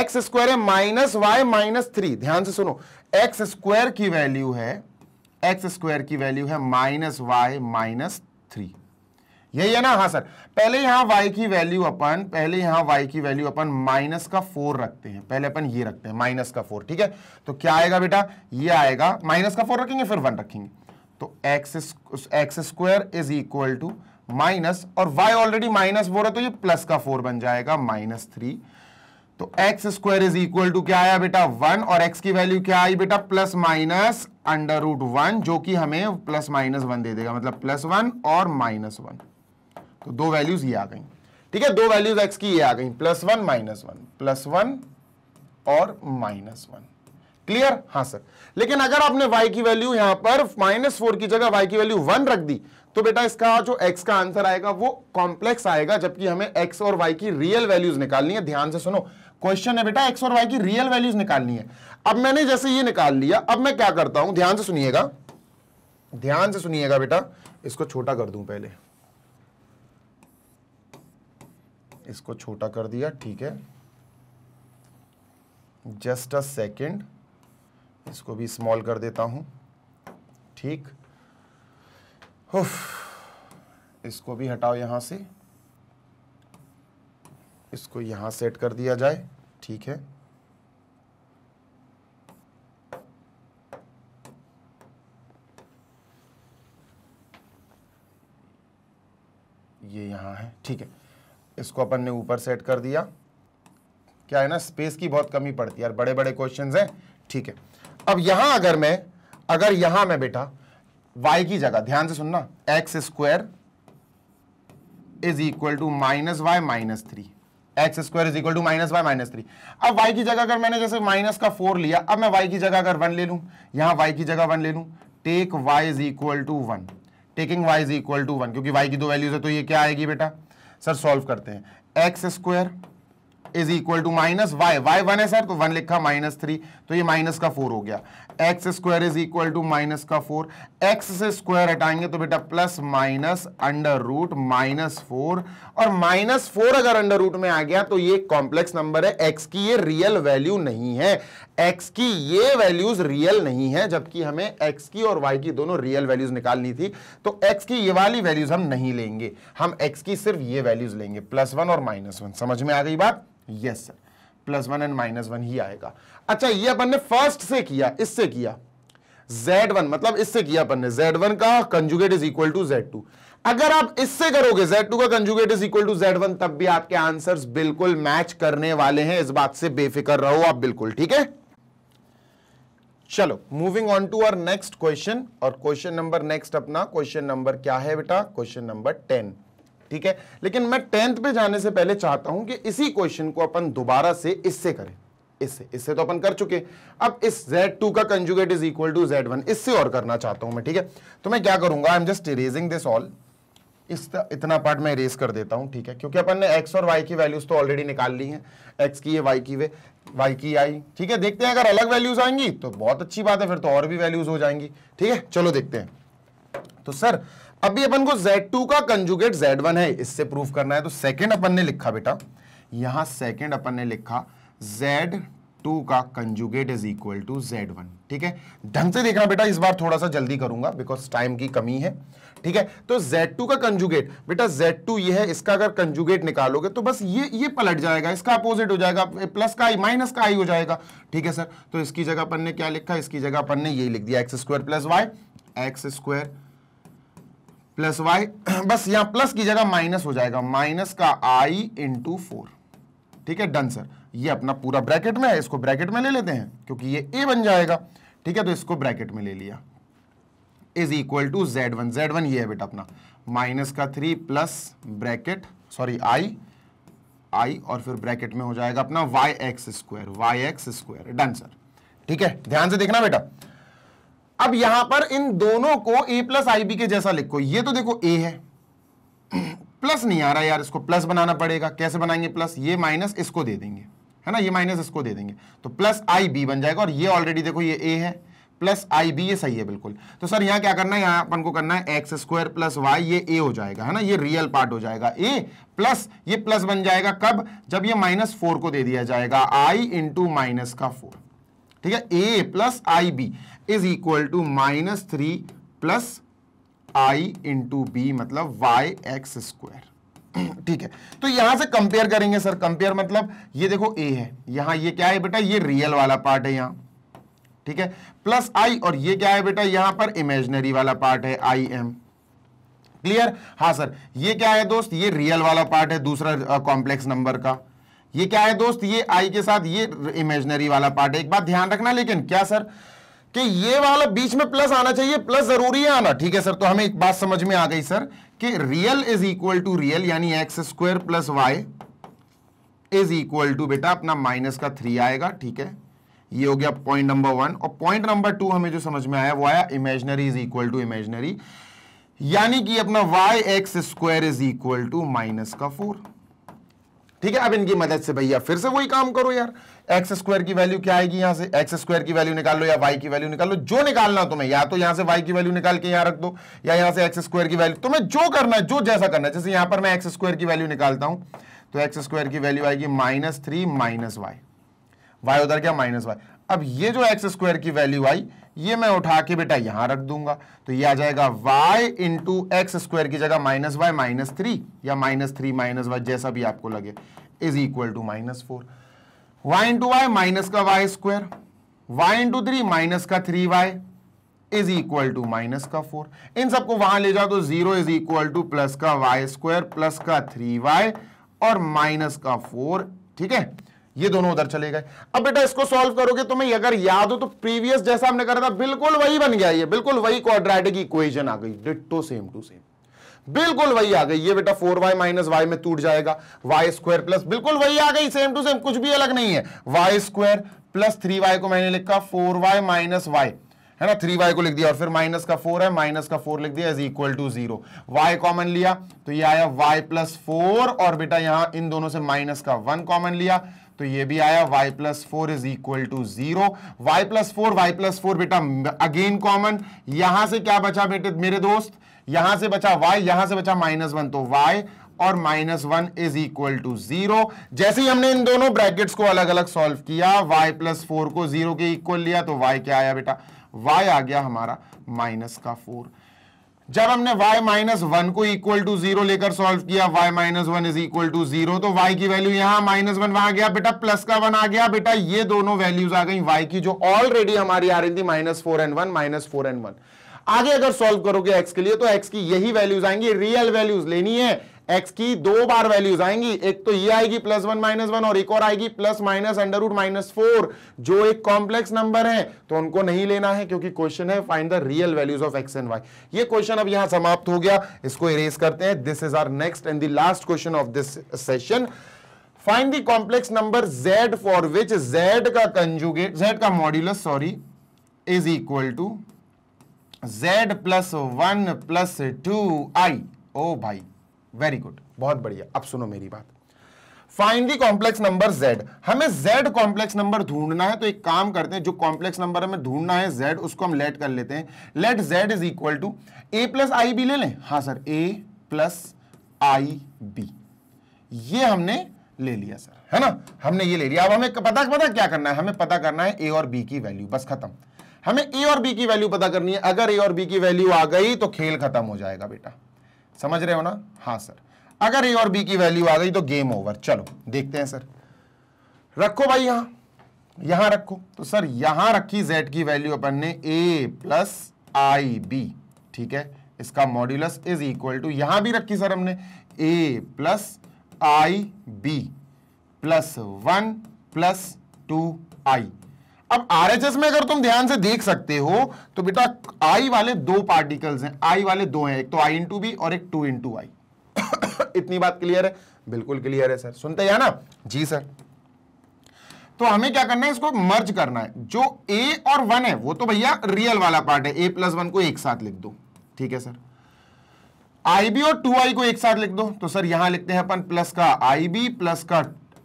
एक्स स्क्वायर है माइनस वाई माइनस थ्री ध्यान से सुनो एक्स स्क्वायर की वैल्यू है एक्स स्क्वायर की वैल्यू है माइनस वाई माइनस थ्री यही है ना हाँ सर पहले यहां y की वैल्यू अपन पहले यहां y की वैल्यू अपन माइनस का फोर रखते हैं पहले अपन ये रखते हैं माइनस का फोर ठीक है तो क्या आएगा बेटा ये आएगा माइनस का फोर रखेंगे फिर वन रखेंगे तो x x square is equal to minus और y ऑलरेडी माइनस फोर है तो ये प्लस का फोर बन जाएगा माइनस थ्री तो x square is equal to क्या आया बेटा वन और x की वैल्यू क्या आई बेटा plus minus under root one जो कि हमें प्लस माइनस वन दे देगा मतलब प्लस वन और माइनस वन तो दो वैल्यूज ये आ गई ठीक है दो वैल्यूज एक्स की ये आ गई plus one minus one plus one और माइनस वन क्लियर हाँ सर लेकिन अगर आपने वाई की वैल्यू यहां पर माइनस फोर की जगह वाई की वैल्यू वन रख दी तो बेटा इसका जो एक्स का आंसर आएगा वो कॉम्प्लेक्स आएगा जबकि हमें एक्स और वाई की रियल वैल्यूज निकालनी है ध्यान से सुनो क्वेश्चन है बेटा एक्स और वाई की रियल वैल्यूज निकालनी है अब मैंने जैसे ये निकाल लिया अब मैं क्या करता हूं ध्यान से सुनिएगा ध्यान से सुनिएगा बेटा इसको छोटा कर दूं पहले इसको छोटा कर दिया ठीक है जस्ट अ सेकेंड इसको भी स्मॉल कर देता हूँ ठीक उफ इसको भी हटाओ यहाँ से इसको यहाँ सेट कर दिया जाए ठीक है ये यहाँ है ठीक है इसको अपन ने ऊपर सेट कर दिया क्या है ना स्पेस की बहुत कमी पड़ती है यार बड़े बड़े क्वेश्चन हैं ठीक है अब यहां अगर मैं अगर यहां मैं बेटा वाई की जगह ध्यान से सुनना x square is equal to minus y minus three x square is equal to minus y minus three अब वाई की जगह अगर मैंने जैसे माइनस का फोर लिया अब मैं वाई की जगह अगर वन ले लू यहां वाई की जगह वन ले लू take y is equal to one taking y is equal to one क्योंकि वाई की दो वैल्यूज है तो ये क्या आएगी बेटा सर सॉल्व करते हैं x square is equal to minus y y one है सर तो वन लिखा माइनस थ्री तो ये माइनस का फोर हो गया x square is equal to minus का फोर एक्स से स्क्वायर हटाएंगे तो बेटा plus minus under root minus four और माइनस फोर अगर अंडर रूट में आ गया तो ये कॉम्प्लेक्स नंबर है एक्स की ये रियल वैल्यू नहीं है एक्स की ये वैल्यूज रियल नहीं है जबकि हमें एक्स की और वाई की दोनों रियल वैल्यूज निकालनी थी तो एक्स की ये वाली वैल्यूज हम नहीं लेंगे हम एक्स की सिर्फ ये वैल्यूज लेंगे प्लस वन और माइनस वन समझ में आ गई बात yes sir plus one and minus one ही आएगा अच्छा ये अपन ने फर्स्ट से किया इससे किया Z1 मतलब इससे किया अपन ने Z1 का conjugate is equal to Z2 अगर आप इससे करोगे Z2 का conjugate is equal to Z1 तब भी आपके आंसर्स बिल्कुल मैच करने वाले हैं इस बात से बेफिक्र रहो आप बिल्कुल ठीक है चलो moving on to our next question और क्वेश्चन नंबर नेक्स्ट अपना क्वेश्चन नंबर क्या है बेटा क्वेश्चन नंबर टेन ठीक है लेकिन मैं टेंथ पे जाने से पहले चाहता हूं कि इसी क्वेश्चन को अपन दोबारा से इससे करें इससे इससे तो अपन कर चुके अब इस Z2 का conjugate is equal to Z1 इससे और करना चाहता हूं मैं ठीक है तो मैं क्या करूंगा I am just erasing this all इस इतना पार्ट मैं इरेज कर देता हूं ठीक है क्योंकि अपन ने x और y की वैल्यूज तो ऑलरेडी निकाल ली हैं x की ये y की वे y की आई ठीक है देखते हैं अगर अलग वैल्यूज आएंगी तो बहुत अच्छी बात है फिर तो और भी वैल्यूज हो जाएंगी ठीक है चलो देखते हैं तो सर अभी अपन को Z2 का कंजुगेट Z1 है इससे प्रूफ करना है तो सेकेंड अपन ने लिखा बेटा यहां सेकेंड अपन ने लिखा Z2 का conjugate is equal to Z1 ठीक है ढंग से देखना बेटा इस बार थोड़ा सा जल्दी करूंगा बिकॉज टाइम की कमी है ठीक है तो Z2 का कंजुगेट बेटा Z2 ये है इसका अगर कंजुगेट निकालोगे तो बस ये ये पलट जाएगा इसका अपोजिट हो जाएगा प्लस का आई माइनस का आई हो जाएगा ठीक है सर तो इसकी जगह अपन ने क्या लिखा इसकी जगह अपन ने ये लिख दिया x square plus y x square plus y बस यहाँ प्लस की जगह माइनस हो जाएगा माइनस का आई इंटू फोर ठीक है डन सर ये अपना पूरा ब्रैकेट में है इसको ब्रैकेट में ले लेते हैं क्योंकि ये ए बन जाएगा ठीक है तो इसको ब्रैकेट में ले लिया is equal to z one z one ये है बेटा अपना माइनस का three plus bracket sorry i i और फिर ब्रैकेट में हो जाएगा अपना y x square y x square done sir ठीक है ध्यान से देखना बेटा अब यहां पर इन दोनों को ए प्लस आई बी के जैसा लिखो ये तो देखो ए है प्लस नहीं आ रहा यार इसको प्लस बनाना पड़ेगा कैसे बनाएंगे प्लस ये माइनस इसको दे देंगे है ना ये माइनस इसको दे देंगे तो प्लस आई बी बन जाएगा और ये ऑलरेडी देखो ये ए है प्लस आई बी ये सही है बिल्कुल तो सर यहाँ क्या करना है यहां अपन को करना है एक्स स्क्वायर प्लस वाई ये ए हो जाएगा है ना ये रियल पार्ट हो जाएगा ए प्लस ये प्लस बन जाएगा कब जब ये माइनस फोर को दे दिया जाएगा आई इंटू माइनस का फोर ठीक है a plus i b is equal to minus three plus i into b मतलब वाई एक्स स्क्वायर ठीक है तो यहां से कंपेयर करेंगे सर कंपेयर मतलब ये देखो ए है यहां ये क्या है बेटा ये रियल वाला पार्ट है यहां ठीक है प्लस आई और ये क्या है बेटा यहां पर इमेजिनरी वाला पार्ट है आई एम क्लियर हाँ सर ये क्या है दोस्त ये रियल वाला पार्ट है दूसरा कॉम्प्लेक्स नंबर का ये क्या है दोस्त ये आई के साथ ये इमेजिनरी वाला पार्ट है एक बात ध्यान रखना लेकिन क्या सर कि ये वाला बीच में प्लस आना चाहिए प्लस जरूरी है आना ठीक है सर तो हमें एक बात समझ में आ गई सर कि real is equal to real यानी x square plus y is equal to बेटा अपना माइनस का थ्री आएगा ठीक है ये हो गया पॉइंट नंबर वन और पॉइंट नंबर टू हमें जो समझ में आया वो आया imaginary is equal to imaginary यानी कि अपना y x square is equal to minus का फोर ठीक है अब इनकी मदद से भैया फिर से वही काम करो यार एक्स स्क्वायर की वैल्यू क्या आएगी यहां से एक्स स्क्वायर की वैल्यू निकाल लो या वाई की वैल्यू निकाल लो जो निकालना तुम्हें या तो यहां से वाई की वैल्यू निकाल के यहां रख दो या यहां से एक्स स्क्वायर की वैल्यू तुम्हें जो करना है जो जैसा करना है जैसे यहां पर मैं एक्स स्क्वायर की वैल्यू निकालता हूं तो एक्स स्क्वायर की वैल्यू आएगी minus three minus y y उधर क्या माइनस वाई अब ये जो एक्स स्क्वायर की वैल्यू आई ये मैं उठा के बेटा यहां रख दूंगा तो ये आ जाएगा वाई इंटू एक्स स्क्वायर की जगह माइनस वाई माइनस थ्री या माइनस थ्री माइनस वाई जैसा भी आपको लगे is equal to minus four y into y minus का y square y into three minus का three y is equal to minus का फोर इन सबको वहां ले जाओ तो zero is equal to plus का वाई स्क्वायर प्लस का थ्री वाई और माइनस का फोर ठीक है ये दोनों उधर चले गए अब बेटा इसको सॉल्व करोगे तो मैं अगर याद हो तो प्रीवियस जैसा हमने करा था बिल्कुल वही बन गया ये बिल्कुल वही क्वाड्रेटिक इक्वेशन आ गई डिटो सेम टू सेम बिल्कुल वही आ गई ये बेटा फोर वाई माइनस वाई में टूट जाएगा वाई स्क्वायर प्लस बिल्कुल वही आ गई सेम टू सेम कुछ भी अलग नहीं है y square plus three y को मैंने लिखा फोर वाई माइनस वाई है ना थ्री वाई को लिख दिया और फिर माइनस का फोर है माइनस का फोर लिख दिया is equal to zero y common लिया तो ये आया वाई प्लस फोर और बेटा यहां इन दोनों से माइनस का वन कॉमन लिया तो ये भी आया y plus four is equal to zero y plus four y plus four बेटा अगेन कॉमन यहां से क्या बचा बेटे मेरे दोस्त यहां से बचा y यहां से बचा माइनस वन तो y और minus one is equal to zero जैसे ही हमने इन दोनों ब्रैकेट्स को अलग अलग सॉल्व किया y प्लस फोर को जीरो के इक्वल लिया तो y क्या आया बेटा y आ गया हमारा माइनस का फोर जब हमने y माइनस वन को इक्वल टू जीरो लेकर सॉल्व किया y minus one is equal to zero तो y की वैल्यू यहां माइनस वन वहां गया बेटा प्लस का वन आ गया बेटा ये दोनों वैल्यूज आ गई y की जो ऑलरेडी हमारी आ रही थी minus four and one minus four and one आगे अगर सॉल्व करोगे x के लिए तो x की यही वैल्यूज आएंगी रियल वैल्यूज लेनी है एक्स की दो बार वैल्यूज आएंगी एक तो ये आएगी प्लस वन माइनस वन और एक और आएगी plus minus under root minus four जो एक कॉम्प्लेक्स नंबर है तो उनको नहीं लेना है क्योंकि क्वेश्चन है find the real values of x and y ये क्वेश्चन अब यहां समाप्त हो गया इसको इरेज करते हैं this is our next and the last question of this session find the complex number z for which z का कंजुगेट जेड का modulus sorry is equal to z plus one plus two i ओ भाई very good बहुत बढ़िया अब सुनो मेरी बात find the complex number z हमें z कॉम्प्लेक्स नंबर ढूंढना है तो एक काम करते हैं जो कॉम्प्लेक्स नंबर हमें ढूंढना है z उसको हम लेट कर लेते हैं let z is equal to a plus i b ले लें हाँ sir a plus i b ये हमने ले लिया सर है ना हमने ये ले लिया अब हमें पता पता क्या करना है हमें पता करना है A और B की वैल्यू बस खत्म हमें A और B की वैल्यू पता करनी है अगर A और B की वैल्यू आ गई तो खेल खत्म हो जाएगा बेटा समझ रहे हो ना हाँ सर अगर ए और बी की वैल्यू आ गई तो गेम ओवर चलो देखते हैं सर रखो भाई यहां यहां रखो तो सर यहां रखी जेड की वैल्यू अपन ने ए प्लस आई बी ठीक है इसका मॉड्यूलस इज इक्वल टू यहां भी रखी सर हमने a plus i b plus one plus two i अब आरएचएस में अगर तुम ध्यान से देख सकते हो तो बेटा आई वाले दो पार्टिकल्स हैं आई वाले दो हैं एक तो आई इंटू बी और एक टू इंटू आई इतनी बात क्लियर है बिल्कुल क्लियर है सर सुनते हैं ना जी सर तो हमें क्या करना है इसको मर्ज करना है जो ए और वन है वो तो भैया रियल वाला पार्ट है ए प्लस वन को एक साथ लिख दो ठीक है सर आई बी और टू आई को एक साथ लिख दो तो सर यहां लिखते हैं अपन प्लस का आई बी प्लस का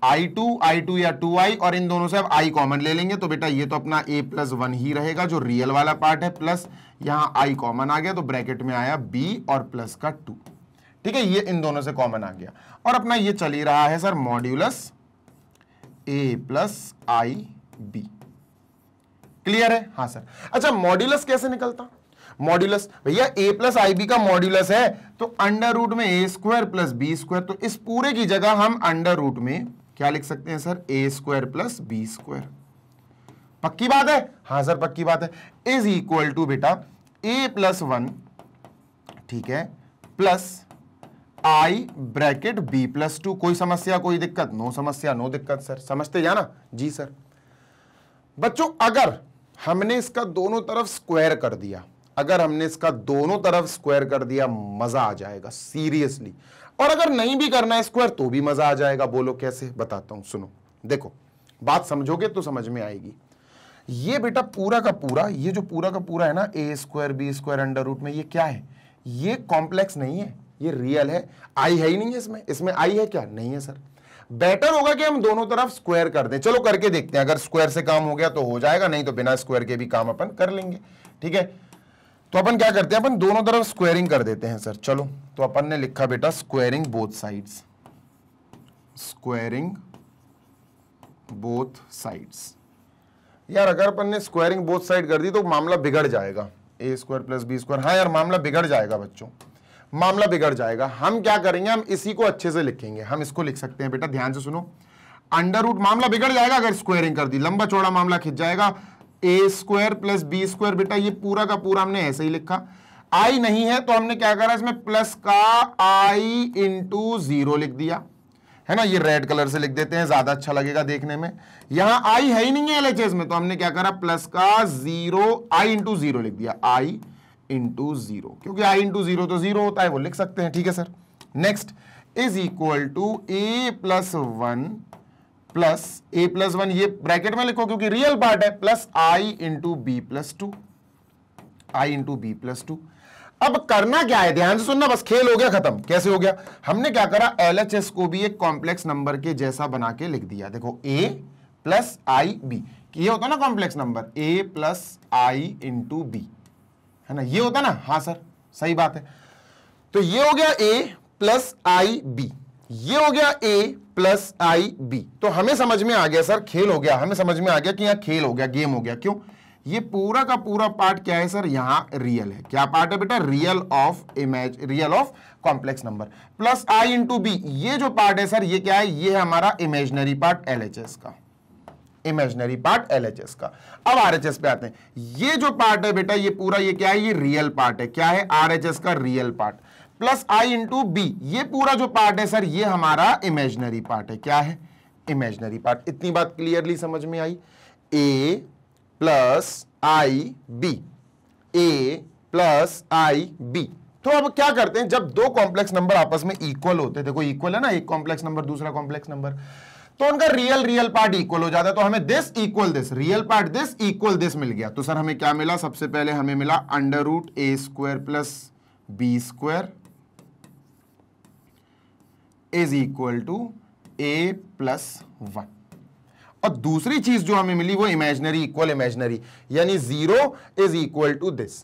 आई टू आई टू या टू आई और इन दोनों से अब आई कॉमन ले लेंगे तो बेटा ये तो अपना ए प्लस वन ही रहेगा जो रियल वाला पार्ट है प्लस यहां आई कॉमन आ गया तो ब्रैकेट में आया बी और प्लस का टू ठीक है ये इन दोनों से कॉमन आ गया और अपना ये चल ही रहा है sir modulus a plus i b clear है हाँ सर अच्छा मॉड्यूलस कैसे निकलता मॉड्यूलस भैया ए प्लस आई बी का मॉड्यूलस है तो अंडर रूट में a square plus b square तो इस पूरे की जगह हम अंडर रूट में क्या लिख सकते हैं sir a square plus b square पक्की बात है हाँ सर पक्की बात है इज इक्वल टू बेटा ए प्लस वन ठीक है plus i bracket b plus two कोई समस्या कोई दिक्कत नो समस्या नो दिक्कत सर समझते जाना जी सर बच्चों अगर हमने इसका दोनों तरफ स्क्वायर कर दिया अगर हमने इसका दोनों तरफ स्क्वायर कर दिया मजा आ जाएगा सीरियसली और अगर नहीं भी करना है स्क्वायर तो भी मजा आ जाएगा बोलो कैसे बताता हूं सुनो देखो बात समझोगे तो समझ में आएगी ये बेटा पूरा का पूरा ये जो पूरा का पूरा है ना a square b square under root में ये क्या है ये कॉम्प्लेक्स नहीं है ये रियल है आई है ही नहीं है इसमें इसमें आई है क्या नहीं है सर बेटर होगा कि हम दोनों तरफ स्क्वायर कर दें चलो करके देखते हैं अगर स्क्वायर से काम हो गया तो हो जाएगा नहीं तो बिना स्क्वायर के भी काम अपन कर लेंगे ठीक है तो अपन क्या करते हैं अपन दोनों तरफ स्क्वायरिंग कर देते हैं सर चलो तो अपन ने लिखा बेटा squaring both sides squaring both sides यार अगर अपन ने स्क्वायरिंग बोथ साइड कर दी तो मामला बिगड़ जाएगा a square plus b square हाँ यार मामला बिगड़ जाएगा बच्चों मामला बिगड़ जाएगा हम क्या करेंगे हम इसी को अच्छे से लिखेंगे हम इसको लिख सकते हैं बेटा ध्यान से सुनो अंडर रूट मामला बिगड़ जाएगा अगर स्क्वायरिंग कर दी लंबा चौड़ा मामला खिंच जाएगा a square plus b square बेटा ये पूरा का पूरा हमने ऐसे ही लिखा आई नहीं है तो हमने क्या करा इसमें प्लस का आई इंटू जीरो लिख दिया है ना ये रेड कलर से लिख देते हैं ज्यादा अच्छा लगेगा देखने में यहां आई है ही नहीं है एलएचएस में तो हमने क्या करा प्लस का जीरो आई इंटू जीरो लिख दिया आई इंटू जीरो क्योंकि आई इंटू जीरो तो जीरो होता है वो लिख सकते हैं ठीक है sir next is equal to a plus one plus a plus one ये ब्रैकेट में लिखो क्योंकि रियल पार्ट है plus i into b plus two i into b plus two अब करना क्या है ध्यान से सुनना बस खेल हो गया खत्म कैसे हो गया हमने क्या करा एलएचएस को भी एक कॉम्प्लेक्स नंबर के जैसा बना के लिख दिया देखो ए प्लस आई बी ये होता ना complex number a plus i into b है ना ये होता ना हाँ सर सही बात है तो ये हो गया ए प्लस आई बी ये हो गया ए प्लस आई बी तो हमें समझ में आ गया सर खेल हो गया हमें समझ में आ गया कि यहां खेल हो गया गेम हो गया क्यों ये पूरा का पूरा पार्ट क्या है सर यहां रियल है क्या पार्ट है बेटा real of image real of complex number plus i into b ये जो पार्ट है सर ये क्या है ये है हमारा इमेजनरी पार्ट एल का इमेजनरी पार्ट एल का अब आर पे आते हैं ये जो पार्ट है बेटा ये पूरा ये क्या है ये रियल पार्ट है क्या है आर का real part plus i into b ये पूरा जो पार्ट है सर ये हमारा इमेजनरी पार्ट है क्या है इमेजनरी पार्ट इतनी बात क्लियरली समझ में आई a plus i b a plus i b तो अब क्या करते हैं जब दो कॉम्प्लेक्स नंबर आपस में इक्वल होते हैं देखो इक्वल है ना एक कॉम्प्लेक्स नंबर दूसरा कॉम्प्लेक्स नंबर तो उनका रियल रियल पार्ट इक्वल हो जाता है तो हमें this equal this real part this equal this मिल गया तो सर हमें क्या मिला सबसे पहले हमें मिला under root a square plus b square is equal to a plus one और दूसरी चीज जो हमें मिली वो इमेजनरी इक्वल इमेजनरी यानी zero is equal to this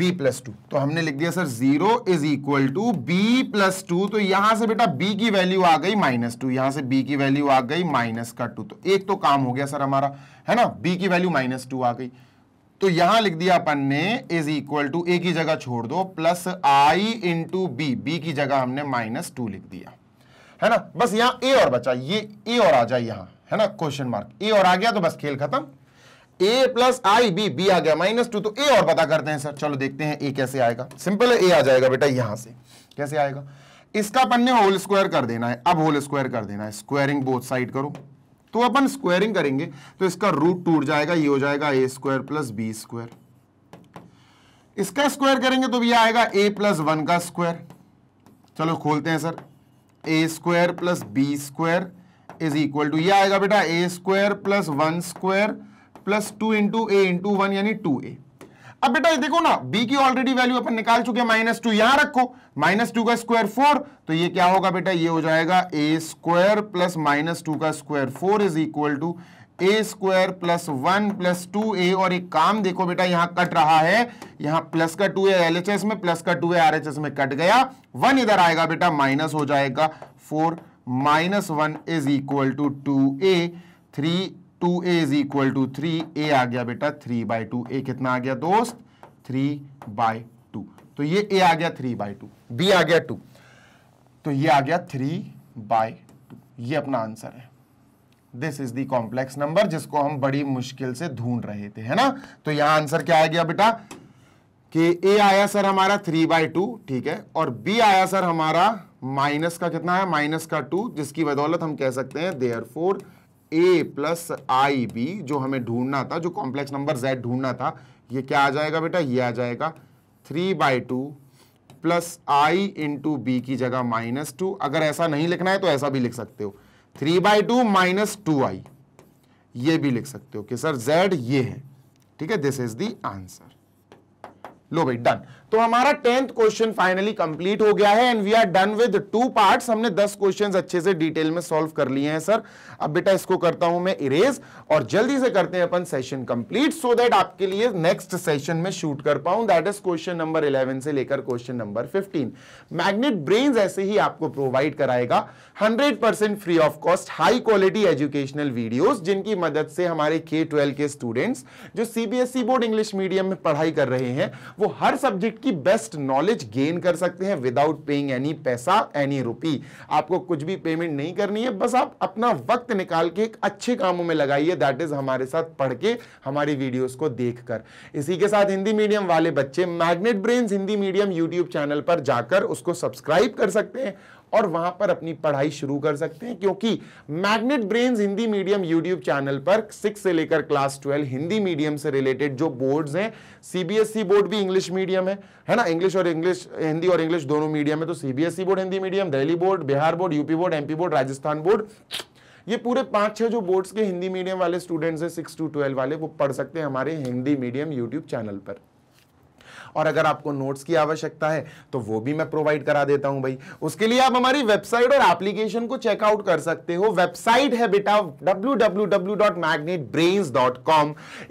b plus two तो हमने लिख दिया sir zero is equal to b plus two तो यहां से बेटा b की वैल्यू आ गई माइनस टू यहां से b की वैल्यू आ गई माइनस का टू तो एक तो काम हो गया सर हमारा है ना b की वैल्यू माइनस टू आ गई तो यहां लिख दिया अपन ने इज इक्वल टू ए की जगह छोड़ दो plus i into b b की जगह हमने माइनस टू लिख दिया है ना बस यहां ए और बचा ये ए और आ जाए यहां है ना क्वेश्चन मार्क ए और आ गया तो बस खेल खत्म a plus i b b आ गया माइनस टू तो ए और पता करते हैं सर चलो देखते हैं ए कैसे आएगा सिंपल है ए आ जाएगा बेटा यहां से कैसे आएगा इसका अपन ने होल स्क्वायर कर देना है अब होल स्क्वायर कर देना है स्क्वायरिंग बोथ साइड करो तो अपन स्क्वायरिंग करेंगे तो इसका रूट टूट जाएगा ये हो जाएगा a square plus b square इसका स्क्वायर करेंगे तो भी आएगा ए प्लस वन का स्क्वायर चलो खोलते हैं sir a square plus b square is equal to ये आएगा बेटा a square plus one square plus two into a into one यानी टू ए अब बेटा ये देखो ना b की ऑलरेडी वैल्यू अपन निकाल चुके हैं माइनस टू यहां रखो माइनस टू का स्क्वायर फोर तो ये क्या होगा बेटा ये हो जाएगा a square plus minus two का square four is equal to a square plus one plus two a और एक काम देखो बेटा यहां कट रहा है यहां प्लस का टू एल एच एस में प्लस का टू आर एच एस में कट गया वन इधर आएगा बेटा माइनस हो जाएगा four minus one is equal to two a three two a is equal to three a आ गया बेटा थ्री बाई टू ए कितना आ गया दोस्त थ्री बाई टू तो ये ए आ गया थ्री बाय टू बी आ गया टू तो ये आ गया थ्री बाई टू ये अपना आंसर है this is the complex number जिसको हम बड़ी मुश्किल से ढूंढ रहे थे है ना तो यहां आंसर क्या आ गया बेटा कि ए आया सर हमारा थ्री बाई टू ठीक है और बी आया सर हमारा माइनस का कितना है माइनस का टू जिसकी बदौलत हम कह सकते हैं therefore a plus i b जो हमें ढूंढना था जो कॉम्प्लेक्स नंबर जेड ढूंढना था ये क्या आ जाएगा बेटा ये आ जाएगा three by two plus i into b की जगह माइनस टू अगर ऐसा नहीं लिखना है तो ऐसा भी लिख सकते हो three by two minus two i ये भी लिख सकते हो कि सर जेड ये है ठीक है दिस इज दी आंसर लो भाई डन तो हमारा टेंथ क्वेश्चन फाइनली कंप्लीट हो गया है and we are done with two parts हमने दस क्वेश्चंस अच्छे से डिटेल में सॉल्व कर लिए हैं सर अब बेटा इसको करता हूं मैं इरेज और जल्दी से करते हैं अपन सेशन कंप्लीट सो दैट आपके लिए नेक्स्ट सेशन में शूट कर पाऊं that is question number eleven से लेकर question number fifteen magnet brain ऐसे ही आपको प्रोवाइड कराएगा hundred percent free of cost high quality educational videos जिनकी मदद से हमारे के ट्वेल्व के स्टूडेंट्स जो सीबीएसई बोर्ड इंग्लिश मीडियम में पढ़ाई कर रहे हैं वो हर सब्जेक्ट मार्केट की बेस्ट नॉलेज गेन कर सकते हैं विदाउट पेइंग एनी पैसा एनी रुपी आपको कुछ भी पेमेंट नहीं करनी है बस आप अपना वक्त निकाल के एक अच्छे कामों में लगाइए दैट इज हमारे साथ पढ़ के हमारी वीडियोस को देखकर इसी के साथ हिंदी मीडियम वाले बच्चे magnet brain Hindi medium YouTube channel पर जाकर उसको सब्सक्राइब कर सकते हैं और वहां पर अपनी पढ़ाई शुरू कर सकते हैं क्योंकि magnet brain Hindi medium YouTube channel पर सिक्स से लेकर क्लास ट्वेल्व हिंदी मीडियम से रिलेटेड जो बोर्ड्स हैं सीबीएसई बोर्ड e भी इंग्लिश मीडियम है है ना इंग्लिश और इंग्लिश हिंदी और इंग्लिश दोनों मीडियम है तो CBSE board e Hindi medium Delhi board Bihar board UP board MP board Rajasthan board ये पूरे पांच छह जो बोर्ड्स के हिंदी मीडियम वाले स्टूडेंट्स हैं सिक्स टू ट्वेल्व वाले वो पढ़ सकते हैं हमारे हिंदी मीडियम यूट्यूब चैनल पर और अगर आपको नोट्स की आवश्यकता है तो वो भी मैं प्रोवाइड करा देता हूं भाई उसके लिए आप हमारी वेबसाइट और एप्लीकेशन को चेकआउट कर सकते हो वेबसाइट है बेटा डब्ल्यू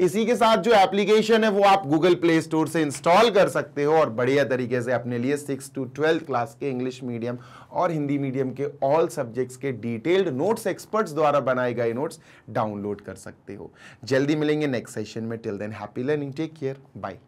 इसी के साथ जो एप्लीकेशन है वो आप गूगल प्ले स्टोर से इंस्टॉल कर सकते हो और बढ़िया तरीके से अपने लिए सिक्स टू ट्वेल्थ क्लास के इंग्लिश मीडियम और हिंदी मीडियम के ऑल सब्जेक्ट्स के डिटेल्ड नोट्स एक्सपर्ट्स द्वारा बनाए गए नोट्स डाउनलोड कर सकते हो जल्दी मिलेंगे नेक्स्ट सेशन में till then happy learning take care bye